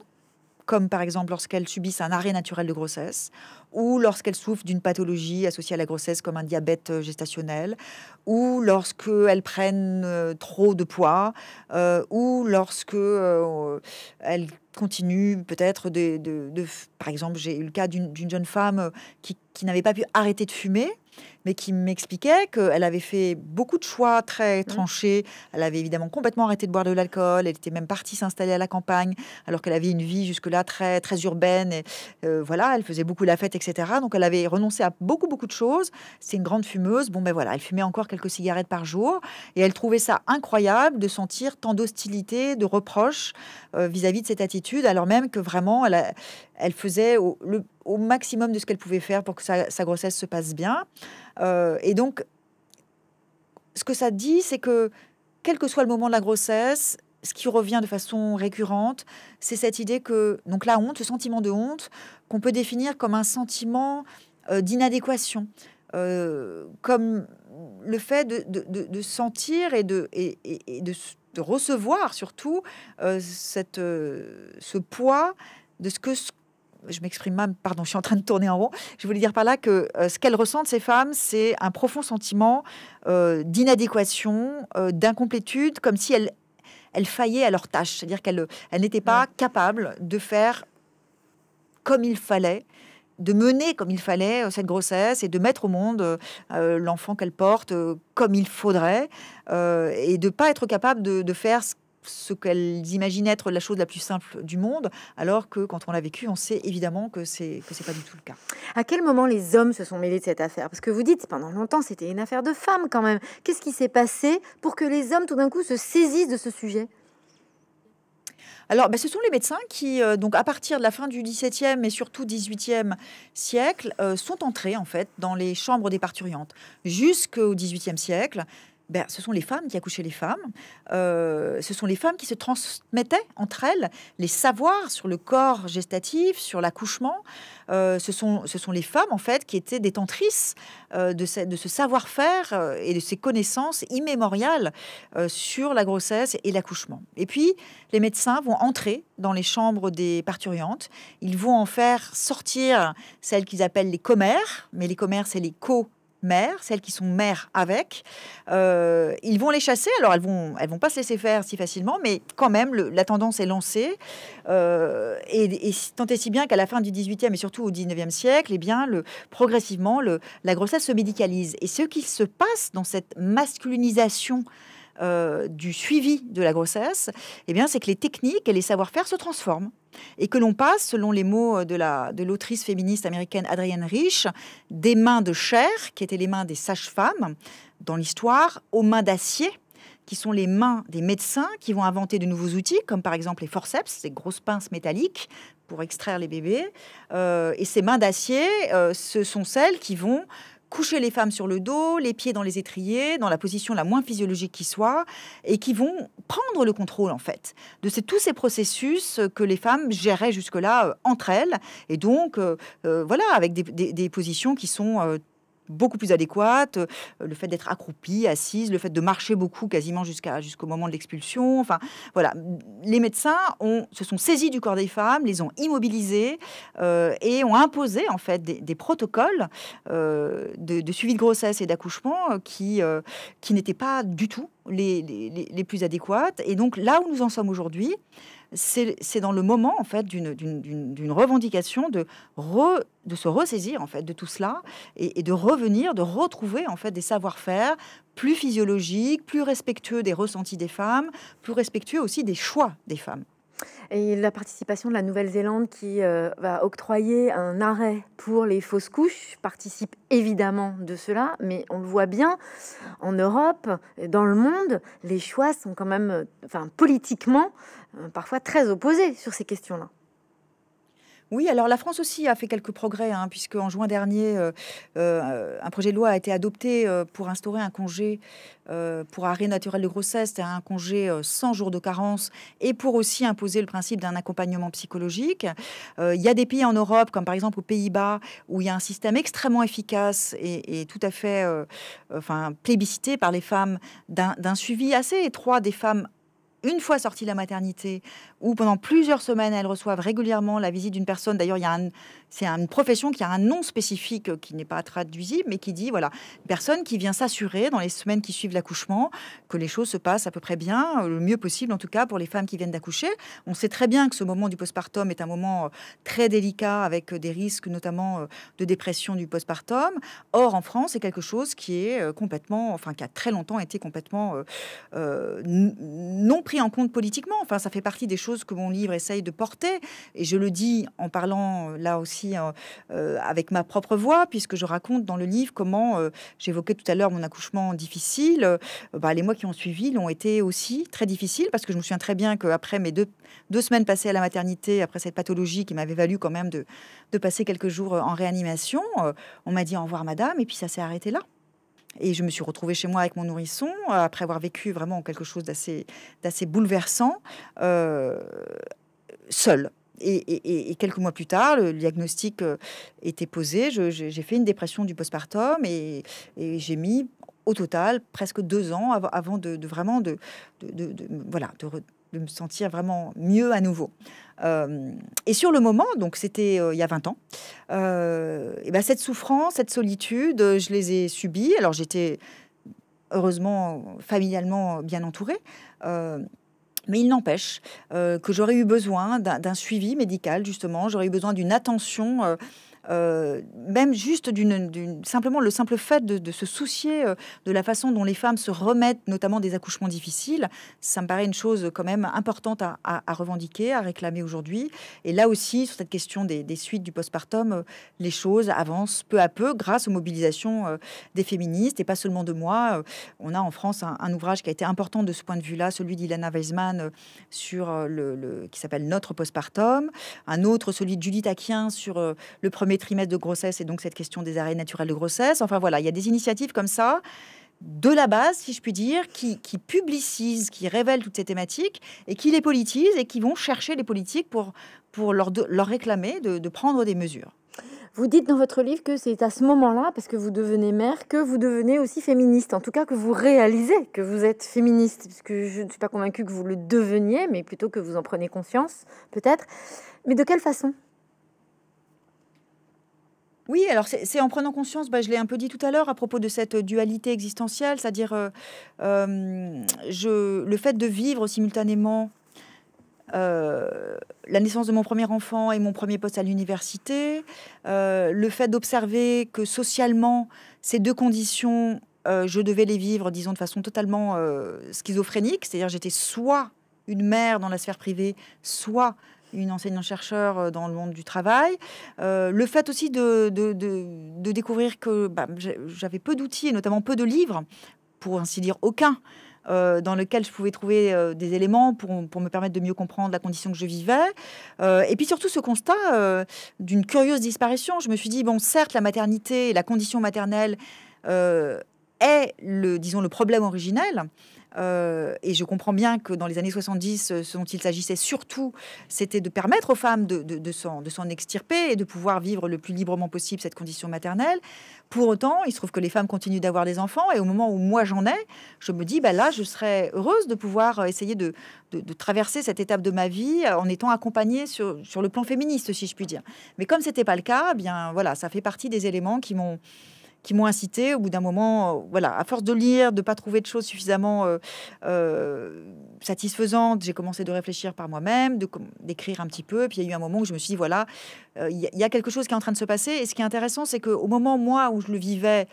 comme par exemple lorsqu'elles subissent un arrêt naturel de grossesse, ou lorsqu'elles souffrent d'une pathologie associée à la grossesse comme un diabète euh, gestationnel, ou lorsqu'elles prennent euh, trop de poids, euh, ou lorsque elle continue continuent peut-être de, Par exemple, j'ai eu le cas d'une jeune femme qui n'avait pas pu arrêter de fumer, mais qui m'expliquait qu'elle avait fait beaucoup de choix très mmh. tranchés. Elle avait évidemment complètement arrêté de boire de l'alcool. Elle était même partie s'installer à la campagne, alors qu'elle avait une vie jusque-là très, très urbaine. Et, euh, voilà, elle faisait beaucoup la fête, etc. Donc elle avait renoncé à beaucoup, beaucoup de choses. C'est une grande fumeuse. Bon, ben voilà, elle fumait encore quelques cigarettes par jour. Et elle trouvait ça incroyable de sentir tant d'hostilité, de reproches euh, vis-à-vis de cette attitude, alors même que vraiment, elle, elle faisait le au maximum de ce qu'elle pouvait faire pour que sa, grossesse se passe bien. Euh, et donc, ce que ça dit, c'est que quel que soit le moment de la grossesse, ce qui revient de façon récurrente, c'est cette idée que, donc la honte, ce sentiment de honte, qu'on peut définir comme un sentiment euh, d'inadéquation, euh, comme le fait de, sentir et de, et, de, recevoir surtout cette, ce poids de ce que, ce je m'exprime même, pardon, je suis en train de tourner en rond. Je voulais dire par là que euh, ce qu'elles ressentent, ces femmes, c'est un profond sentiment euh, d'inadéquation, euh, d'incomplétude, comme si elles, elles faillaient à leur tâche. C'est-à-dire qu'elles elles n'étaient pas capables de faire comme il fallait de mener comme il fallait cette grossesse et de mettre au monde l'enfant qu'elles portent comme il faudrait et de pas être capables de, de faire ce ce qu'elles imaginent être la chose la plus simple du monde, alors que quand on l'a vécu, on sait évidemment que c'est que c'est pas du tout le cas. À quel moment les hommes se sont mêlés de cette affaire Parce que vous dites pendant longtemps c'était une affaire de femmes quand même. Qu'est-ce qui s'est passé pour que les hommes tout d'un coup se saisissent de ce sujet alors, ben, ce sont les médecins qui, euh, donc à partir de la fin du XVIIe et surtout XVIIIe siècle, euh, sont entrés en fait dans les chambres des parturiantes Jusqu'au XVIIIe siècle, ben, ce sont les femmes qui accouchaient les femmes, euh, ce sont les femmes qui se transmettaient entre elles les savoirs sur le corps gestatif, sur l'accouchement. Euh, ce, sont, ce sont les femmes, en fait, qui étaient détentrices euh, de ce, de ce savoir-faire et de ces connaissances immémoriales sur la grossesse et l'accouchement. Et puis, les médecins vont entrer dans les chambres des parturiantes. Ils vont en faire sortir celles qu'ils appellent les commères, mais les commères, c'est les co mères, celles qui sont mères avec, euh, ils vont les chasser. Alors elles vont, elles vont pas se laisser faire si facilement, mais quand même, la tendance est lancée. Euh, et, et, tant et si bien qu'à la fin du 18e et surtout au 19e siècle, eh bien, progressivement, la grossesse se médicalise. Et ce qu'il se passe dans cette masculinisation euh, du suivi de la grossesse, eh bien, c'est que les techniques et les savoir-faire se transforment et que l'on passe, selon les mots de la de l'autrice féministe américaine Adrienne Rich, des mains de chair, qui étaient les mains des sages-femmes dans l'histoire, aux mains d'acier, qui sont les mains des médecins qui vont inventer de nouveaux outils, comme par exemple les forceps, ces grosses pinces métalliques pour extraire les bébés. Euh, et ces mains d'acier, euh, ce sont celles qui vont coucher les femmes sur le dos, les pieds dans les étriers, dans la position la moins physiologique qui soit, et qui vont prendre le contrôle en fait de ces, tous ces processus que les femmes géraient jusque-là euh, entre elles, et donc euh, euh, voilà avec des positions qui sont beaucoup plus adéquates, euh, le fait d'être accroupie, assise, le fait de marcher beaucoup quasiment jusqu'à jusqu'au moment de l'expulsion. Enfin, voilà, les médecins ont, se sont saisis du corps des femmes, les ont immobilisés euh, et ont imposé en fait des, protocoles euh, de, suivi de grossesse et d'accouchement qui qui n'étaient pas du tout les, les, plus adéquates. Et donc là où nous en sommes aujourd'hui, c'est dans le moment en fait d'une revendication de, se ressaisir en fait de tout cela et, et de revenir, de retrouver en fait des savoir-faire plus physiologiques, plus respectueux des ressentis des femmes, plus respectueux aussi des choix des femmes et la participation de la Nouvelle-Zélande qui euh, va octroyer un arrêt pour les fausses couches participe évidemment de cela, mais on le voit bien en Europe, dans le monde, les choix sont quand même, enfin politiquement, euh, parfois très opposés sur ces questions-là. Oui, alors la France aussi a fait quelques progrès, hein, puisque en juin dernier, euh, euh, un projet de loi a été adopté euh, pour instaurer un congé pour arrêt naturel de grossesse, c'est un congé sans jours de carence, et pour aussi imposer le principe d'un accompagnement psychologique. Il y a des pays en Europe, comme par exemple aux Pays-Bas, où il y a un système extrêmement efficace et, tout à fait enfin, plébiscité par les femmes d'un suivi assez étroit des femmes une fois sortie de la maternité, où pendant plusieurs semaines, elles reçoivent régulièrement la visite d'une personne. D'ailleurs, il y a un, c'est une profession qui a un nom spécifique qui n'est pas traduisible, mais qui dit voilà, personne qui vient s'assurer dans les semaines qui suivent l'accouchement que les choses se passent à peu près bien, euh, le mieux possible en tout cas pour les femmes qui viennent d'accoucher. On sait très bien que ce moment du postpartum est un moment euh, très délicat avec euh, des risques notamment de dépression du postpartum. Or, en France, c'est quelque chose qui est complètement, enfin, qui a très longtemps été complètement non pris en compte politiquement. Enfin, ça fait partie des choses que mon livre essaye de porter. Et je le dis en parlant là aussi Hein, euh, avec ma propre voix, puisque je raconte dans le livre comment euh, j'évoquais tout à l'heure mon accouchement difficile. Euh, bah, les mois qui ont suivi l'ont été aussi très difficiles, parce que je me souviens très bien qu'après mes deux, semaines passées à la maternité, après cette pathologie qui m'avait valu quand même de, passer quelques jours en réanimation, on m'a dit au revoir madame, et puis ça s'est arrêté là. Et je me suis retrouvée chez moi avec mon nourrisson, après avoir vécu vraiment quelque chose d'assez bouleversant, euh, seule et, quelques mois plus tard, le diagnostic euh, était posé. J'ai fait une dépression du postpartum et, j'ai mis au total presque deux ans avant, de, vraiment de, de, voilà de, me sentir vraiment mieux à nouveau. Euh, et sur le moment, donc c'était euh, il y a 20 ans, et ben cette souffrance, cette solitude, je les ai subies. Alors j'étais heureusement familialement bien entourée. Mais il n'empêche euh, que j'aurais eu besoin d'un suivi médical, justement, j'aurais eu besoin d'une attention euh, euh, même juste d'une simplement le simple fait de, se soucier euh, de la façon dont les femmes se remettent, notamment des accouchements difficiles, ça me paraît une chose quand même importante à, revendiquer, à réclamer aujourd'hui. Et là aussi, sur cette question des, suites du postpartum, euh, les choses avancent peu à peu grâce aux mobilisations des féministes et pas seulement de moi. On a en France un, ouvrage qui a été important de ce point de vue-là, celui d'Ilana Weisman sur le, qui s'appelle Notre postpartum, un autre celui de Judith Aquien sur le premier les trimestres de grossesse et donc cette question des arrêts naturels de grossesse. Enfin voilà, il y a des initiatives comme ça de la base, si je puis dire, qui, publicisent, qui révèlent toutes ces thématiques et qui les politisent et qui vont chercher les politiques pour, pour leur, de, leur réclamer de, prendre des mesures. Vous dites dans votre livre que c'est à ce moment-là, parce que vous devenez mère, que vous devenez aussi féministe. En tout cas, que vous réalisez que vous êtes féministe, parce que je ne suis pas convaincue que vous le deveniez, mais plutôt que vous en prenez conscience, peut-être. Mais de quelle façon oui, alors c'est en prenant conscience, bah, je l'ai un peu dit tout à l'heure à propos de cette dualité existentielle, c'est-à-dire euh, euh, le fait de vivre simultanément euh, la naissance de mon premier enfant et mon premier poste à l'université, le fait d'observer que socialement ces deux conditions, je devais les vivre, disons, de façon totalement schizophrénique, c'est-à-dire j'étais soit une mère dans la sphère privée, soit une enseignante-chercheur euh, dans le monde du travail. Euh, le fait aussi de, de, de, découvrir que bah, j'avais peu d'outils, et notamment peu de livres, pour ainsi dire aucun, euh, dans lequel je pouvais trouver des éléments pour, pour, me permettre de mieux comprendre la condition que je vivais. et puis surtout ce constat d'une curieuse disparition. Je me suis dit, bon, certes, la maternité, la condition maternelle est, le, disons, le problème originel, euh, et je comprends bien que dans les années 70, euh, ce dont il s'agissait surtout, c'était de permettre aux femmes de, s'en extirper et de pouvoir vivre le plus librement possible cette condition maternelle. Pour autant, il se trouve que les femmes continuent d'avoir des enfants. Et au moment où moi j'en ai, je me dis, bah là, je serais heureuse de pouvoir euh, essayer de, traverser cette étape de ma vie en étant accompagnée sur, le plan féministe, si je puis dire. Mais comme ce n'était pas le cas, eh bien voilà, ça fait partie des éléments qui m'ont qui m'ont incité au bout d'un moment, euh, voilà, à force de lire, de pas trouver de choses suffisamment euh, euh, satisfaisantes, j'ai commencé de réfléchir par moi-même, d'écrire un petit peu. Et puis il y a eu un moment où je me suis dit, voilà, il y a quelque chose qui est en train de se passer. Et ce qui est intéressant, c'est qu'au moment, moi, où je le vivais,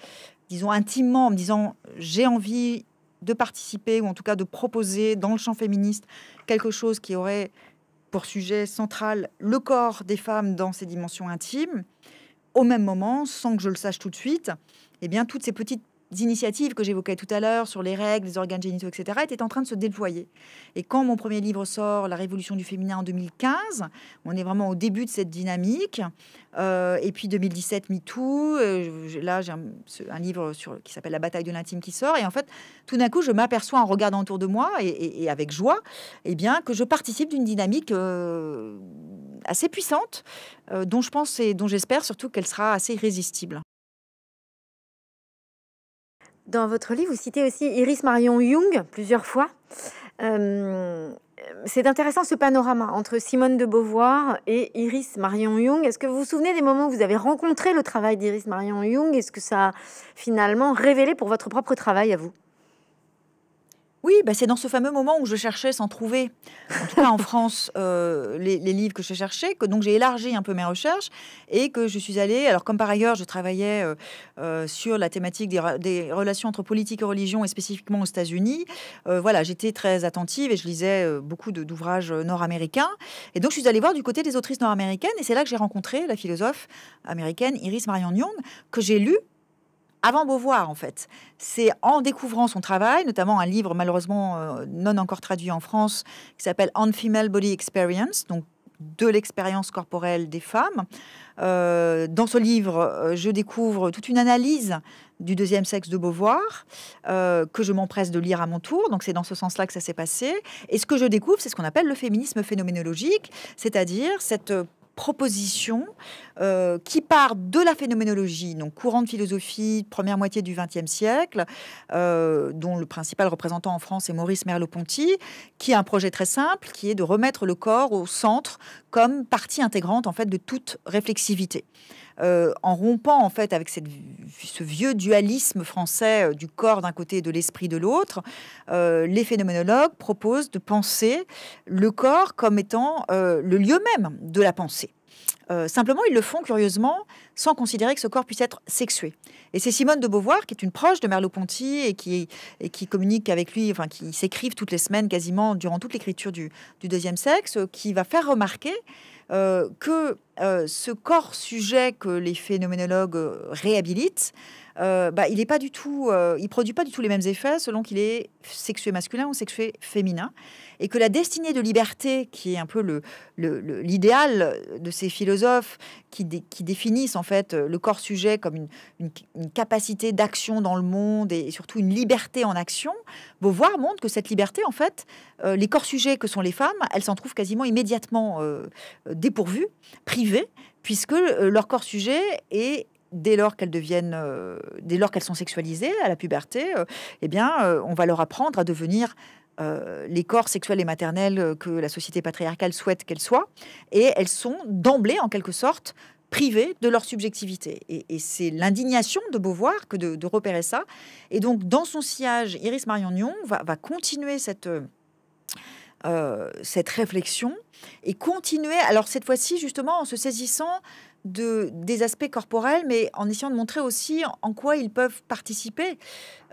disons intimement, en me disant, j'ai envie de participer, ou en tout cas de proposer dans le champ féministe quelque chose qui aurait pour sujet central le corps des femmes dans ses dimensions intimes au même moment, sans que je le sache tout de suite, eh bien, toutes ces petites initiatives que j'évoquais tout à l'heure sur les règles, les organes génitaux, etc., étaient en train de se déployer. Et quand mon premier livre sort, La Révolution du féminin en 2015, on est vraiment au début de cette dynamique. Euh, et puis 2017, MeToo. Euh, là, j'ai un, livre qui s'appelle La bataille de l'intime qui sort. Et en fait, tout d'un coup, je m'aperçois en regardant autour de moi et, avec joie, eh bien, que je participe d'une dynamique euh, assez puissante, dont je pense et dont j'espère surtout qu'elle sera assez irrésistible. Dans votre livre, vous citez aussi Iris Marion Young plusieurs fois. Euh, c'est intéressant ce panorama entre Simone de Beauvoir et Iris Marion Young. Est-ce que vous vous souvenez des moments où vous avez rencontré le travail d'Iris Marion Young Est-ce que ça a finalement révélé pour votre propre travail à vous oui, bah, c'est dans ce fameux moment où je cherchais sans trouver, en tout cas en France, euh, les, livres que je cherchais, que donc j'ai élargi un peu mes recherches et que je suis allée. Alors, comme par ailleurs, je travaillais euh, euh, sur la thématique des, relations entre politique et religion et spécifiquement aux États-Unis. voilà, j'étais très attentive et je lisais beaucoup d'ouvrages nord-américains. Et donc, je suis allée voir du côté des autrices nord-américaines et c'est là que j'ai rencontré la philosophe américaine Iris Marion Young que j'ai lue avant Beauvoir, en fait. C'est en découvrant son travail, notamment un livre malheureusement euh, non encore traduit en France, qui s'appelle On Female Body Experience, donc de l'expérience corporelle des femmes. Euh, dans ce livre, euh, je découvre toute une analyse du deuxième sexe de Beauvoir, que je m'empresse de lire à mon tour. Donc c'est dans ce sens-là que ça s'est passé. Et ce que je découvre, c'est ce qu'on appelle le féminisme phénoménologique, c'est-à-dire cette proposition euh, qui part de la phénoménologie, donc courant de philosophie, première moitié du XXe siècle, euh, dont le principal représentant en France est Maurice Merleau-Ponty, qui a un projet très simple, qui est de remettre le corps au centre comme partie intégrante en fait de toute réflexivité. Euh, en rompant en fait avec ce vieux dualisme français euh, du corps d'un côté et de l'esprit de l'autre, euh, les phénoménologues proposent de penser le corps comme étant le lieu même de la pensée. simplement, ils le font curieusement sans considérer que ce corps puisse être sexué. Et c'est Simone de Beauvoir, qui est une proche de Merleau-Ponty et qui, communique avec lui, qui s'écrivent toutes les semaines quasiment durant toute l'écriture du, deuxième sexe, qui va faire remarquer euh, que euh, ce corps sujet que les phénoménologues réhabilitent euh, bah, il est pas du tout, euh, il produit pas du tout les mêmes effets selon qu'il est sexué masculin ou sexué féminin, et que la destinée de liberté, qui est un peu l'idéal le, le, de ces philosophes qui, qui, définissent en fait le corps sujet comme une, capacité d'action dans le monde et, surtout une liberté en action, Beauvoir montre que cette liberté, en fait, euh, les corps sujets que sont les femmes, elles s'en trouvent quasiment immédiatement dépourvues, privées, puisque leur corps sujet est dès lors qu'elles deviennent, euh, dès lors qu'elles sont sexualisées à la puberté, euh, eh bien, euh, on va leur apprendre à devenir les corps sexuels et maternels que la société patriarcale souhaite qu'elles soient, et elles sont d'emblée, en quelque sorte, privées de leur subjectivité. Et, c'est l'indignation de Beauvoir que de, repérer ça. Et donc, dans son sillage, Iris Marion va, va, continuer cette cette réflexion et continuer, alors cette fois-ci justement en se saisissant des aspects corporels, mais en essayant de montrer aussi en quoi ils peuvent participer,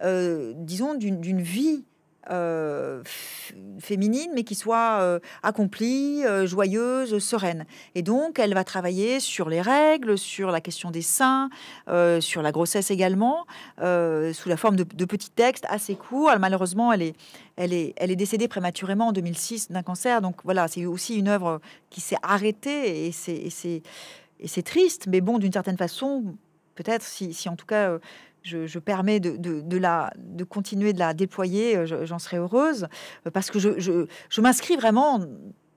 euh, disons, d'une vie euh, féminine, mais qui soit euh, accomplie, joyeuse, sereine. Et donc, elle va travailler sur les règles, sur la question des seins, sur la grossesse également, sous la forme de, petits textes assez courts. malheureusement, elle est, elle, est, elle est décédée prématurément en 2006 d'un cancer. Donc voilà, c'est aussi une œuvre qui s'est arrêtée et c'est et c'est triste, mais bon, d'une certaine façon, peut-être si, en tout cas euh, je, permets de, la, de continuer de la déployer, euh, j'en serais heureuse, euh, parce que je, m'inscris vraiment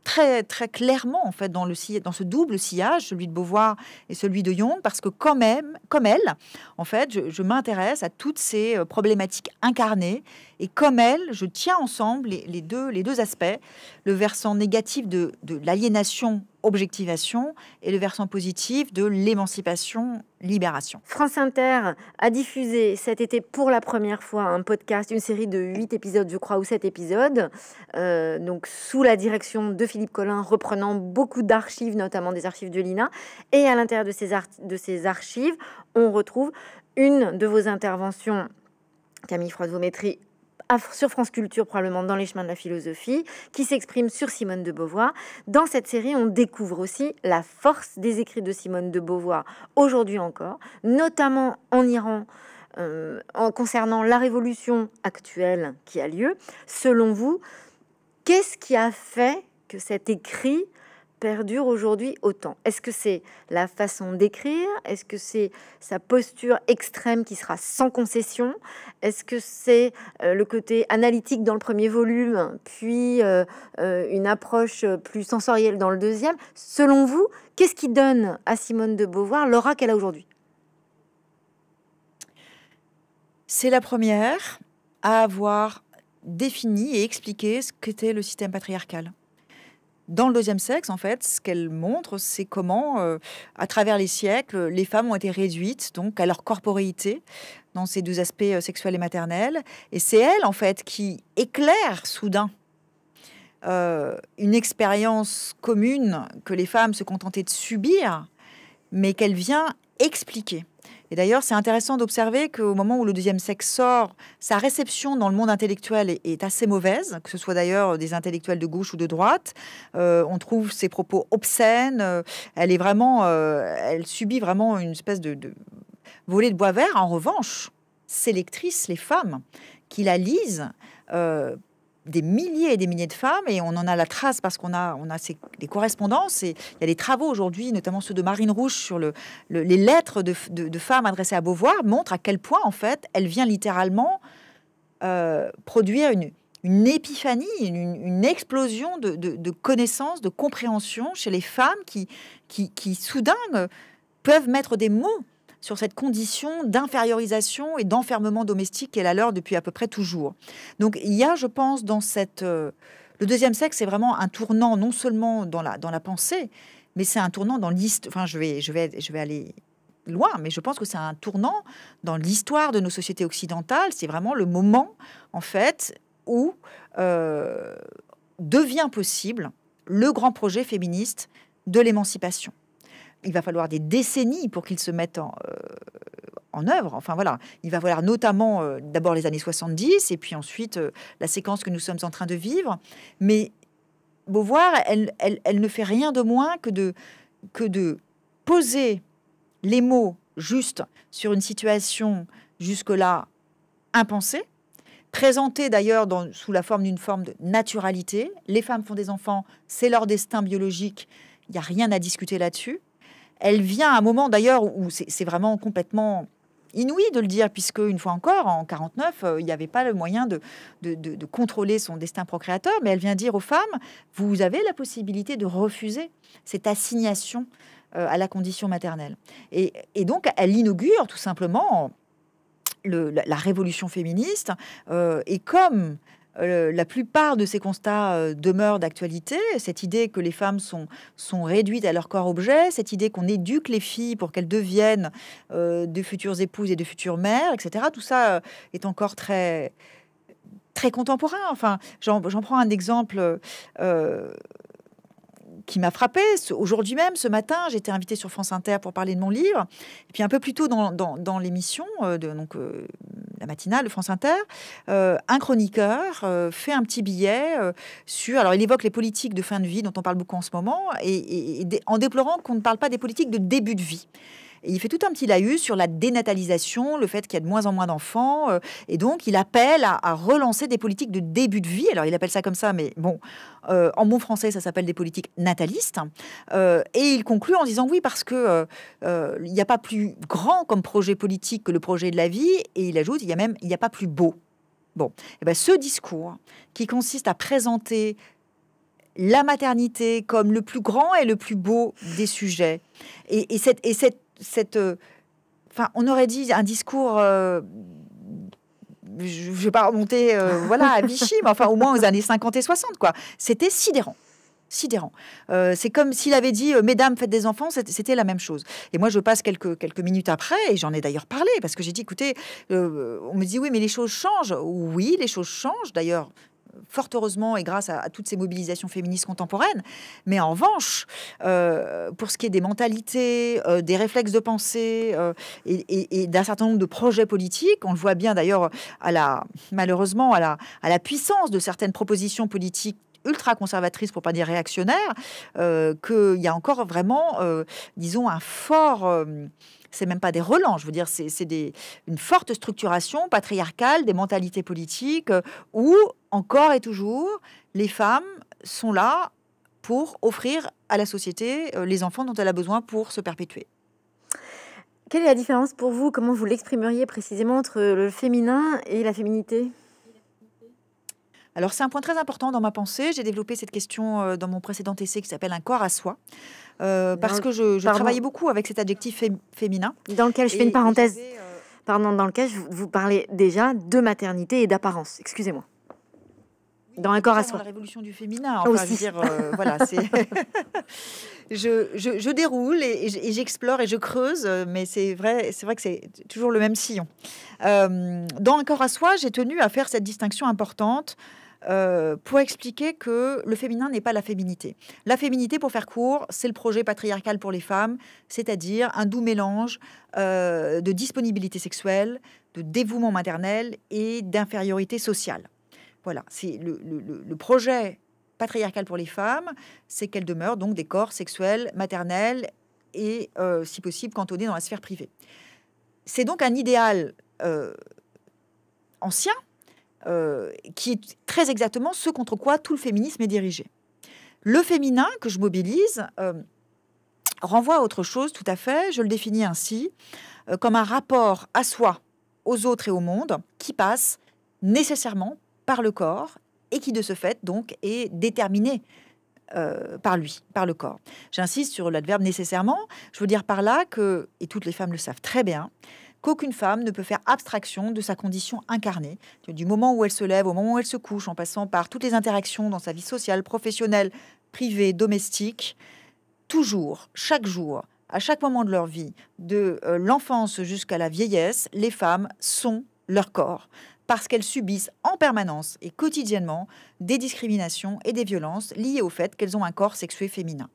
très très clairement en fait dans le dans ce double sillage, celui de Beauvoir et celui de Yon, parce que quand même, comme elle, en fait, je, m'intéresse à toutes ces problématiques incarnées et comme elle, je tiens ensemble les, deux les deux aspects, le versant négatif de, de l'aliénation objectivation et le versant positif de l'émancipation libération. France Inter a diffusé cet été pour la première fois un podcast, une série de huit épisodes, je crois, ou 7 épisodes, euh, donc sous la direction de Philippe Collin, reprenant beaucoup d'archives, notamment des archives de l'INA. Et à l'intérieur de, ces de archives, on retrouve une de vos interventions, Camille Froide-Vométrie, sur France Culture, probablement dans les chemins de la philosophie, qui s'exprime sur Simone de Beauvoir. Dans cette série, on découvre aussi la force des écrits de Simone de Beauvoir aujourd'hui encore, notamment en Iran. Euh, en concernant la révolution actuelle qui a lieu, selon vous, qu'est-ce qui a fait que cet écrit perdure aujourd'hui autant Est-ce que c'est la façon d'écrire Est-ce que c'est sa posture extrême qui sera sans concession Est-ce que c'est euh, le côté analytique dans le premier volume, puis euh, euh, une approche plus sensorielle dans le deuxième Selon vous, qu'est-ce qui donne à Simone de Beauvoir l'aura qu'elle a aujourd'hui C'est la première à avoir défini et expliqué ce qu'était le système patriarcal dans le deuxième sexe, en fait, ce qu'elle montre, c'est comment, euh, à travers les siècles, les femmes ont été réduites donc à leur corporéité dans ces deux aspects euh, sexuels et maternels. Et c'est elle, en fait, qui éclaire soudain euh, une expérience commune que les femmes se contentaient de subir, mais qu'elle vient expliquer. Et d'ailleurs, c'est intéressant d'observer qu'au moment où le deuxième sexe sort, sa réception dans le monde intellectuel est, assez mauvaise, que ce soit d'ailleurs des intellectuels de gauche ou de droite. Euh, on trouve ses propos obscènes. Euh, elle est vraiment, euh, elle subit vraiment une espèce de, de volet de bois vert. En revanche, ses lectrices, les femmes, qui la lisent, des milliers et des milliers de femmes, et on en a la trace parce qu'on a, on a ces, correspondances, et il y a des travaux aujourd'hui, notamment ceux de Marine Rouge, sur le, les lettres de, femmes adressées à Beauvoir, montrent à quel point, en fait, elle vient littéralement euh, produire une, épiphanie, une, explosion de, de, connaissances, de compréhension chez les femmes qui, qui, qui soudain, euh, peuvent mettre des mots sur cette condition d'infériorisation et d'enfermement domestique qu'elle a la depuis à peu près toujours. Donc il y a, je pense, dans cette... Euh, le deuxième sexe, c'est vraiment un tournant non seulement dans la, dans la pensée, mais c'est un tournant dans l'histoire. Enfin, je vais, je, vais, je vais aller loin, mais je pense que c'est un tournant dans l'histoire de nos sociétés occidentales. C'est vraiment le moment, en fait, où euh, devient possible le grand projet féministe de l'émancipation il va falloir des décennies pour qu'ils se mettent euh, en, œuvre. Enfin voilà, il va falloir notamment euh, d'abord les années 70 et puis ensuite euh, la séquence que nous sommes en train de vivre. Mais Beauvoir, elle, elle, ne fait rien de moins que de, que de poser les mots justes sur une situation jusque-là impensée, présentée d'ailleurs sous la forme d'une forme de naturalité. Les femmes font des enfants, c'est leur destin biologique, il n'y a rien à discuter là-dessus elle vient à un moment d'ailleurs où c'est vraiment complètement inouï de le dire, puisque, une fois encore, en 49, euh, il n'y avait pas le moyen de, contrôler son destin procréateur, mais elle vient dire aux femmes, vous avez la possibilité de refuser cette assignation euh, à la condition maternelle. Et, donc, elle inaugure tout simplement la, révolution féministe, euh, et comme euh, la plupart de ces constats euh, demeurent d'actualité. Cette idée que les femmes sont, sont réduites à leur corps-objet, cette idée qu'on éduque les filles pour qu'elles deviennent euh, de futures épouses et de futures mères, etc. Tout ça est encore très très contemporain. Enfin, j'en prends un exemple qui m'a frappé. Aujourd'hui même, ce matin, j'étais invitée sur France Inter pour parler de mon livre. Et puis un peu plus tôt dans, l'émission, euh, de, donc euh, la matinale de France Inter, euh, un chroniqueur fait un petit billet sur. Alors il évoque les politiques de fin de vie dont on parle beaucoup en ce moment, et en déplorant qu'on ne parle pas des politiques de début de vie il fait tout un petit laïus sur la dénatalisation, le fait qu'il y a de moins en moins d'enfants. Euh, et donc, il appelle à, relancer des politiques de début de vie. Alors, il appelle ça comme ça, mais bon, euh, en bon français, ça s'appelle des politiques natalistes. Euh, et il conclut en disant oui, parce que il n'y a pas plus grand comme projet politique que le projet de la vie. Et il ajoute, il y a même, il n'y a pas plus beau. Bon, et eh ben, ce discours qui consiste à présenter la maternité comme le plus grand et le plus beau des sujets. Et, et, cette, et cette, cette. Euh, enfin, on aurait dit un discours euh, je vais pas remonter euh, voilà, à Vichy, mais enfin au moins aux années 50 et 60. quoi. C'était sidérant. Sidérant. c'est comme s'il avait dit Mesdames, faites des enfants, c'était la même chose. Et moi, je passe quelques, quelques minutes après, et j'en ai d'ailleurs parlé, parce que j'ai dit Écoutez, on me dit Oui, mais les choses changent. Oui, les choses changent. D'ailleurs, fort heureusement et grâce à, toutes ces mobilisations féministes contemporaines. Mais en revanche, euh, pour ce qui est des mentalités, euh, des réflexes de pensée euh, et, d'un certain nombre de projets politiques, on le voit bien d'ailleurs à la malheureusement à la, à la puissance de certaines propositions politiques ultra conservatrices pour pas dire réactionnaires, qu'il y a encore vraiment, disons, un fort. c'est même pas des relents, je veux dire, c'est une forte structuration patriarcale des mentalités politiques où encore et toujours, les femmes sont là pour offrir à la société euh, les enfants dont elle a besoin pour se perpétuer. Quelle est la différence pour vous, comment vous l'exprimeriez précisément, entre le féminin et la féminité alors c'est un point très important dans ma pensée. J'ai développé cette question euh, dans mon précédent essai qui s'appelle Un corps à soi, euh, parce que je, je travaillais beaucoup avec cet adjectif féminin. Dans lequel je fais une parenthèse. Pardon, dans lequel je vous parlais déjà de maternité et d'apparence. Excusez-moi dans un corps à soi. La révolution du féminin. Ah, aussi. Euh, je, je, je, déroule et, j'explore et je creuse, mais c'est vrai, c'est vrai que c'est toujours le même sillon. Euh, dans un corps à soi, j'ai tenu à faire cette distinction importante. Euh, pour expliquer que le féminin n'est pas la féminité. La féminité, pour faire court, c'est le projet patriarcal pour les femmes, c'est-à-dire un doux mélange de disponibilité sexuelle, de dévouement maternel et d'infériorité sociale. Voilà, c'est le, projet patriarcal pour les femmes, c'est qu'elles demeurent donc des corps sexuels, maternels et, euh, si possible, cantonnés dans la sphère privée. C'est donc un idéal euh, ancien euh, qui est très exactement ce contre quoi tout le féminisme est dirigé. Le féminin que je mobilise renvoie à autre chose tout à fait, je le définis ainsi, comme un rapport à soi, aux autres et au monde qui passe nécessairement par le corps et qui de ce fait donc est déterminé euh, par lui, par le corps. J'insiste sur l'adverbe nécessairement. Je veux dire par là que, et toutes les femmes le savent très bien, qu'aucune femme ne peut faire abstraction de sa condition incarnée, du moment où elle se lève, au moment où elle se couche, en passant par toutes les interactions dans sa vie sociale, professionnelle, privée, domestique. Toujours, chaque jour, à chaque moment de leur vie, de euh, l'enfance jusqu'à la vieillesse, les femmes sont leur corps parce qu'elles subissent en permanence et quotidiennement des discriminations et des violences liées au fait qu'elles ont un corps sexué féminin.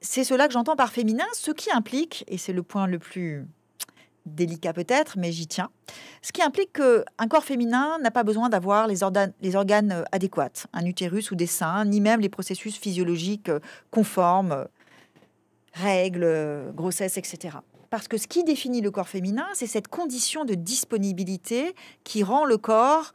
C'est cela que j'entends par féminin, ce qui implique, et c'est le point le plus délicat peut-être, mais j'y tiens, ce qui implique qu'un corps féminin n'a pas besoin d'avoir les, organes, les adéquats, un utérus ou des seins, ni même les processus physiologiques conformes, règles, grossesse, etc. Parce que ce qui définit le corps féminin, c'est cette condition de disponibilité qui rend le corps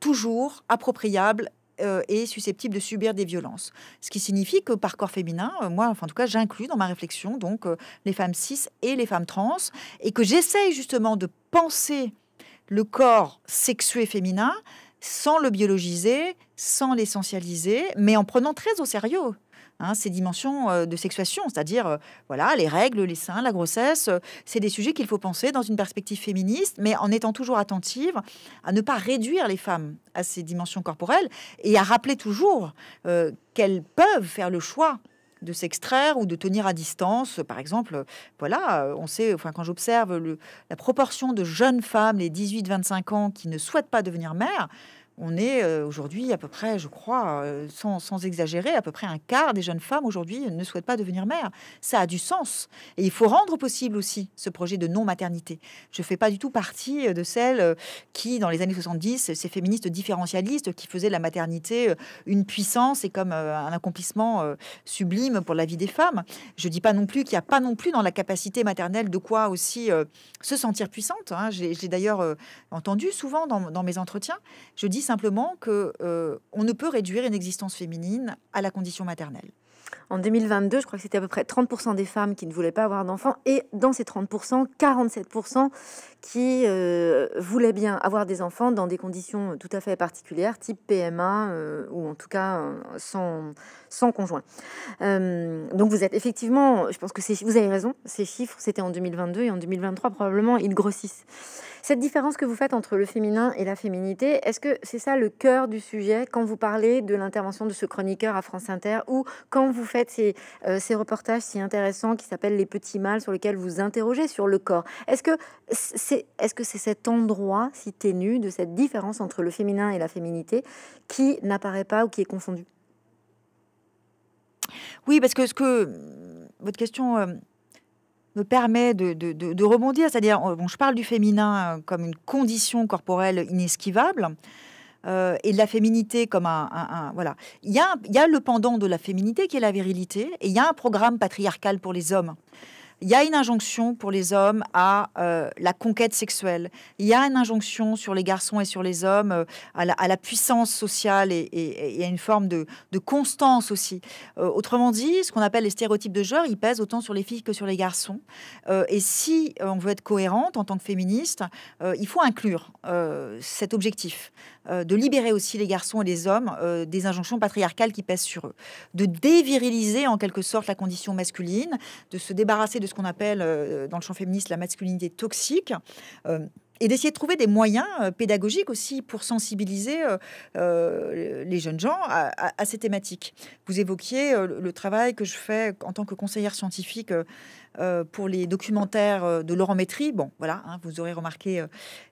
toujours appropriable euh, et susceptible de subir des violences. Ce qui signifie que par corps féminin, euh, moi, enfin, en tout cas, j'inclus dans ma réflexion donc euh, les femmes cis et les femmes trans, et que j'essaye justement de penser le corps sexué féminin sans le biologiser, sans l'essentialiser, mais en prenant très au sérieux Hein, ces dimensions euh, de sexuation, c'est-à-dire euh, voilà les règles, les seins, la grossesse, euh, c'est des sujets qu'il faut penser dans une perspective féministe, mais en étant toujours attentive à ne pas réduire les femmes à ces dimensions corporelles et à rappeler toujours qu'elles peuvent faire le choix de s'extraire ou de tenir à distance. Par exemple, voilà, on sait, quand j'observe la proportion de jeunes femmes, les 18-25 ans, qui ne souhaitent pas devenir mères, on est euh, aujourd'hui à peu près, je crois, euh, sans, exagérer, à peu près un quart des jeunes femmes aujourd'hui ne souhaitent pas devenir mère. Ça a du sens. Et il faut rendre possible aussi ce projet de non-maternité. Je ne fais pas du tout partie euh, de celles qui, dans les années 70, ces féministes différentialistes qui faisaient de la maternité une puissance et comme un accomplissement sublime pour la vie des femmes. Je ne dis pas non plus qu'il n'y a pas non plus dans la capacité maternelle de quoi aussi se sentir puissante. Hein. J'ai d'ailleurs entendu souvent dans, dans mes entretiens. Je dis simplement que euh, on ne peut réduire une existence féminine à la condition maternelle. En 2022, je crois que c'était à peu près 30% des femmes qui ne voulaient pas avoir d'enfants. Et dans ces 30%, 47% qui euh, voulaient bien avoir des enfants dans des conditions tout à fait particulières, type PMA euh, ou en tout cas sans, sans conjoint. donc vous êtes effectivement, je pense que vous avez raison, ces chiffres, c'était en 2022 et en 2023, probablement, ils grossissent. Cette différence que vous faites entre le féminin et la féminité, est-ce que c'est ça le cœur du sujet quand vous parlez de l'intervention de ce chroniqueur à France Inter ou quand vous faites ces, euh, reportages si intéressants qui s'appellent Les petits mâles sur lesquels vous interrogez sur le corps Est-ce que c'est est -ce c'est cet endroit si ténu de cette différence entre le féminin et la féminité qui n'apparaît pas ou qui est confondu oui, parce que ce que votre question euh, me permet de, rebondir. C'est-à-dire, euh, bon, je parle du féminin euh, comme une condition corporelle inesquivable. Euh, et de la féminité comme un, voilà. Il il y a le pendant de la féminité qui est la virilité, et il y a un programme patriarcal pour les hommes. Il y a une injonction pour les hommes à euh, la conquête sexuelle. Il y a une injonction sur les garçons et sur les hommes euh, à, la, puissance sociale et, à une forme de, constance aussi. Euh, autrement dit, ce qu'on appelle les stéréotypes de genre, ils pèsent autant sur les filles que sur les garçons. et si on veut être cohérente en tant que féministe, il faut inclure cet objectif. Euh, de libérer aussi les garçons et les hommes euh, des injonctions patriarcales qui pèsent sur eux, de déviriliser en quelque sorte la condition masculine, de se débarrasser de ce qu'on appelle euh, dans le champ féministe la masculinité toxique et d'essayer de trouver des moyens pédagogiques aussi pour sensibiliser les jeunes gens à, ces thématiques. Vous évoquiez le travail que je fais en tant que conseillère scientifique pour les documentaires de Laurent Métry. Bon, voilà, hein, vous aurez remarqué,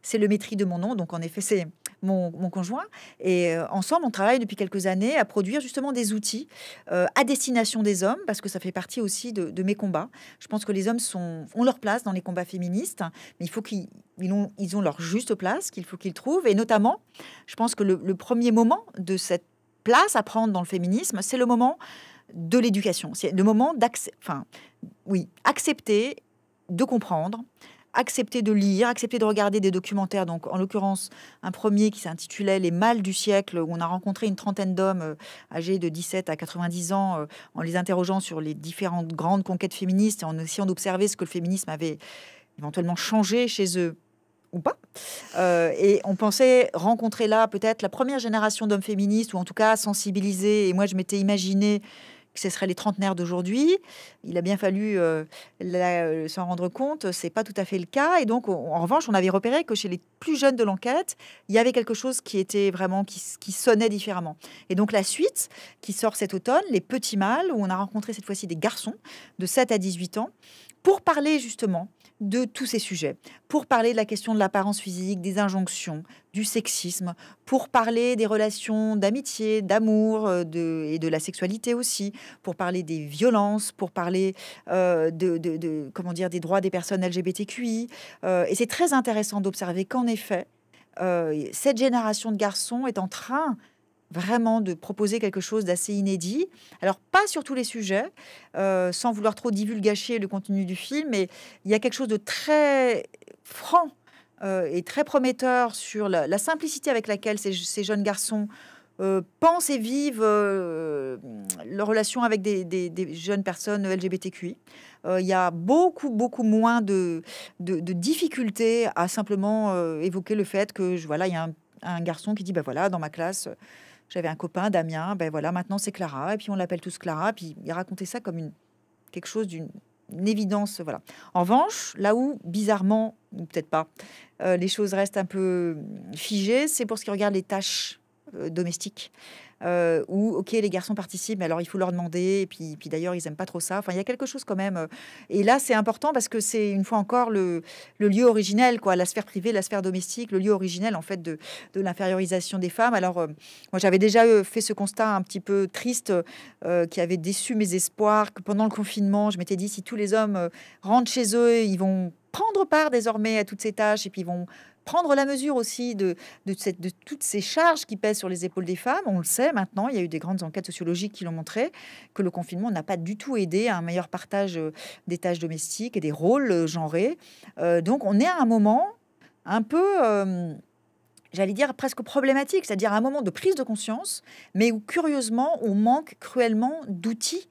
c'est le Métry de mon nom, donc en effet, c'est mon, conjoint. Et euh, ensemble, on travaille depuis quelques années à produire justement des outils euh, à destination des hommes, parce que ça fait partie aussi de, mes combats. Je pense que les hommes sont, ont leur place dans les combats féministes, mais il faut qu'ils ils ont, ils ont leur juste place, qu'il faut qu'ils trouvent. Et notamment, je pense que le, premier moment de cette place à prendre dans le féminisme, c'est le moment de l'éducation. C'est le moment d'accepter, enfin, oui, accepter, de comprendre, accepter de lire, accepter de regarder des documentaires. Donc, en l'occurrence, un premier qui s'intitulait Les mâles du siècle, où on a rencontré une trentaine d'hommes euh, âgés de 17 à 90 ans euh, en les interrogeant sur les différentes grandes conquêtes féministes et en essayant d'observer ce que le féminisme avait éventuellement changé chez eux ou pas. Euh, et on pensait rencontrer là peut-être la première génération d'hommes féministes, ou en tout cas sensibilisés. Et moi, je m'étais imaginé que ce seraient les trentenaires d'aujourd'hui. Il a bien fallu euh, euh, s'en rendre compte, c'est pas tout à fait le cas. Et donc, en revanche, on avait repéré que chez les plus jeunes de l'enquête, il y avait quelque chose qui était vraiment qui, qui, sonnait différemment. Et donc, la suite qui sort cet automne, les petits mâles, où on a rencontré cette fois-ci des garçons de 7 à 18 ans pour parler justement de tous ces sujets, pour parler de la question de l'apparence physique, des injonctions, du sexisme, pour parler des relations d'amitié, d'amour euh, et de la sexualité aussi, pour parler des violences, pour parler euh, de, comment dire, des droits des personnes LGBTQI. Euh, et c'est très intéressant d'observer qu'en effet, cette génération de garçons est en train vraiment de proposer quelque chose d'assez inédit. Alors, pas sur tous les sujets, euh, sans vouloir trop divulgacher le contenu du film, mais il y a quelque chose de très franc euh, et très prometteur sur la, simplicité avec laquelle ces, jeunes garçons euh, pensent et vivent leur relation avec des, jeunes personnes LGBTQI. Il y a beaucoup, beaucoup moins de, de, difficultés à simplement évoquer le fait que, voilà, il y a un, garçon qui dit, ben voilà, dans ma classe, j'avais un copain, Damien, ben voilà, maintenant c'est Clara, et puis on l'appelle tous Clara, puis il racontait ça comme une, quelque chose d'une évidence. Voilà. En revanche, là où, bizarrement, peut-être pas, euh, les choses restent un peu figées, c'est pour ce qui regarde les tâches euh, domestiques euh, où, ok, les garçons participent, mais alors il faut leur demander, et puis, d'ailleurs, ils n'aiment pas trop ça. Enfin, il y a quelque chose quand même. Euh. Et là, c'est important parce que c'est, une fois encore, le, lieu originel, quoi, la sphère privée, la sphère domestique, le lieu originel, en fait, de, l'infériorisation des femmes. Alors, euh, moi, j'avais déjà euh, fait ce constat un petit peu triste qui avait déçu mes espoirs, que pendant le confinement, je m'étais dit, si tous les hommes rentrent chez eux, ils vont prendre part désormais à toutes ces tâches et puis ils vont prendre la mesure aussi de, de, toutes ces charges qui pèsent sur les épaules des femmes. On le sait maintenant, il y a eu des grandes enquêtes sociologiques qui l'ont montré, que le confinement n'a pas du tout aidé à un meilleur partage euh, des tâches domestiques et des rôles euh, genrés. Euh, donc on est à un moment un peu... j'allais dire presque problématique, c'est-à-dire un moment de prise de conscience, mais où curieusement on manque cruellement d'outils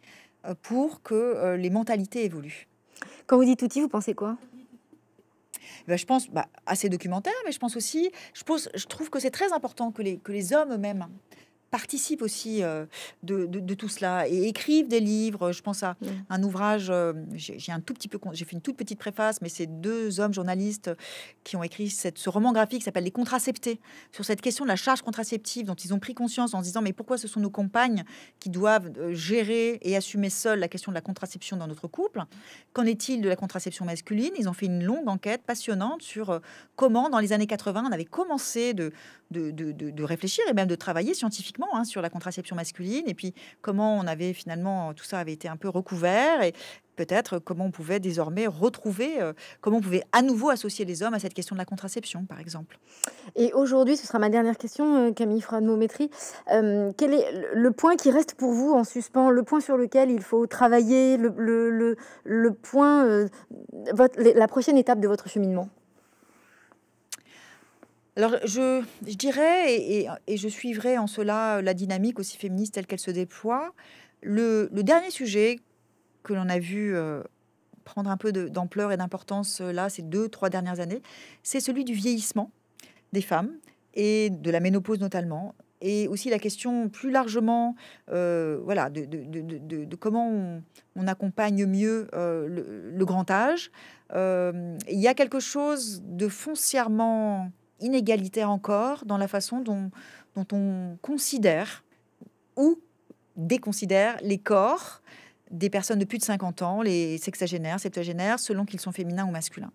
pour que les mentalités évoluent. Quand vous dites outils, vous pensez quoi ben, je pense à bah, ces documentaires, mais je pense aussi, je, trouve que c'est très important que les hommes eux-mêmes participent aussi euh, de, tout cela et écrivent des livres. Je pense à mm. un ouvrage, euh, j'ai un tout petit peu, j'ai fait une toute petite préface, mais c'est deux hommes journalistes qui ont écrit cette, ce roman graphique qui s'appelle Les contraceptés sur cette question de la charge contraceptive dont ils ont pris conscience en se disant mais pourquoi ce sont nos compagnes qui doivent euh, gérer et assumer seules la question de la contraception dans notre couple Qu'en est-il de la contraception masculine Ils ont fait une longue enquête passionnante sur comment dans les années 80 on avait commencé de, de, de réfléchir et même de travailler scientifiquement Hein, sur la contraception masculine et puis comment on avait finalement tout ça avait été un peu recouvert et peut-être comment on pouvait désormais retrouver, euh, comment on pouvait à nouveau associer les hommes à cette question de la contraception, par exemple. Et aujourd'hui, ce sera ma dernière question, euh, Camille froid euh, quel est le point qui reste pour vous en suspens, le point sur lequel il faut travailler, le, le, point, la prochaine étape de votre cheminement alors, je, dirais, et, je suivrai en cela euh, la dynamique aussi féministe telle qu'elle se déploie, le, dernier sujet que l'on a vu euh, prendre un peu d'ampleur et d'importance euh, là, ces deux, trois dernières années, c'est celui du vieillissement des femmes et de la ménopause notamment, et aussi la question plus largement voilà, de, de, comment on, accompagne mieux le, le, grand âge. Il y a quelque chose de foncièrement inégalitaire encore dans la façon dont, on considère ou déconsidère les corps des personnes de plus de 50 ans, les sexagénaires, septagénaires, selon qu'ils sont féminins ou masculins.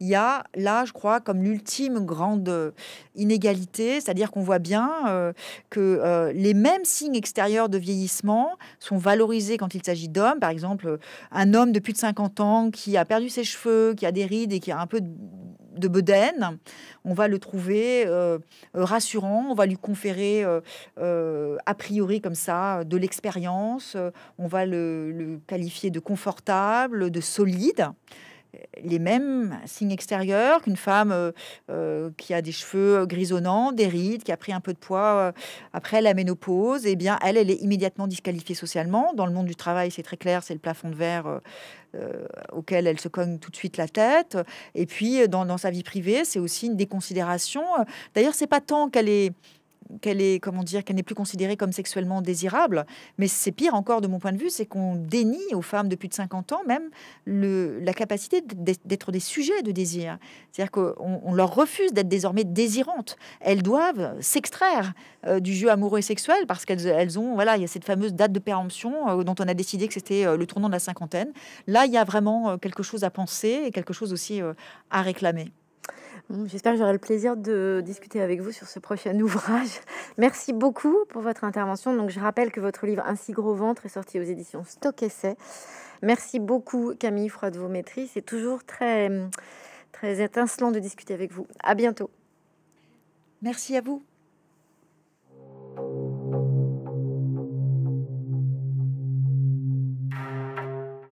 Il y a là, je crois, comme l'ultime grande euh, inégalité, c'est-à-dire qu'on voit bien euh, que euh, les mêmes signes extérieurs de vieillissement sont valorisés quand il s'agit d'hommes. Par exemple, un homme de plus de 50 ans qui a perdu ses cheveux, qui a des rides et qui a un peu de Beden, on va le trouver euh, euh, rassurant, on va lui conférer euh, a priori comme ça de l'expérience, on va le qualifier de confortable, de solide les mêmes signes extérieurs qu'une femme euh, euh, qui a des cheveux grisonnants, des rides, qui a pris un peu de poids euh, après la ménopause, eh bien elle, elle est immédiatement disqualifiée socialement. Dans le monde du travail, c'est très clair, c'est le plafond de verre auquel elle se cogne tout de suite la tête. Et puis dans, dans sa vie privée, c'est aussi une déconsidération. D'ailleurs, c'est pas tant qu'elle est qu'elle est, comment dire, qu'elle n'est plus considérée comme sexuellement désirable. Mais c'est pire encore de mon point de vue, c'est qu'on dénie aux femmes depuis de 50 ans même le, la capacité d'être des sujets de désir. C'est-à-dire qu'on leur refuse d'être désormais désirantes. Elles doivent s'extraire euh, du jeu amoureux et sexuel parce qu'elles elles ont, voilà, il y a cette fameuse date de péremption euh, dont on a décidé que c'était euh, le tournant de la cinquantaine. Là, il y a vraiment quelque chose à penser et quelque chose aussi à réclamer. J'espère que j'aurai le plaisir de discuter avec vous sur ce prochain ouvrage. Merci beaucoup pour votre intervention. Donc, je rappelle que votre livre Ainsi gros ventre est sorti aux éditions Stock Essai. Merci beaucoup, Camille froide maîtrises C'est toujours très, très étincelant de discuter avec vous. À bientôt. Merci à vous.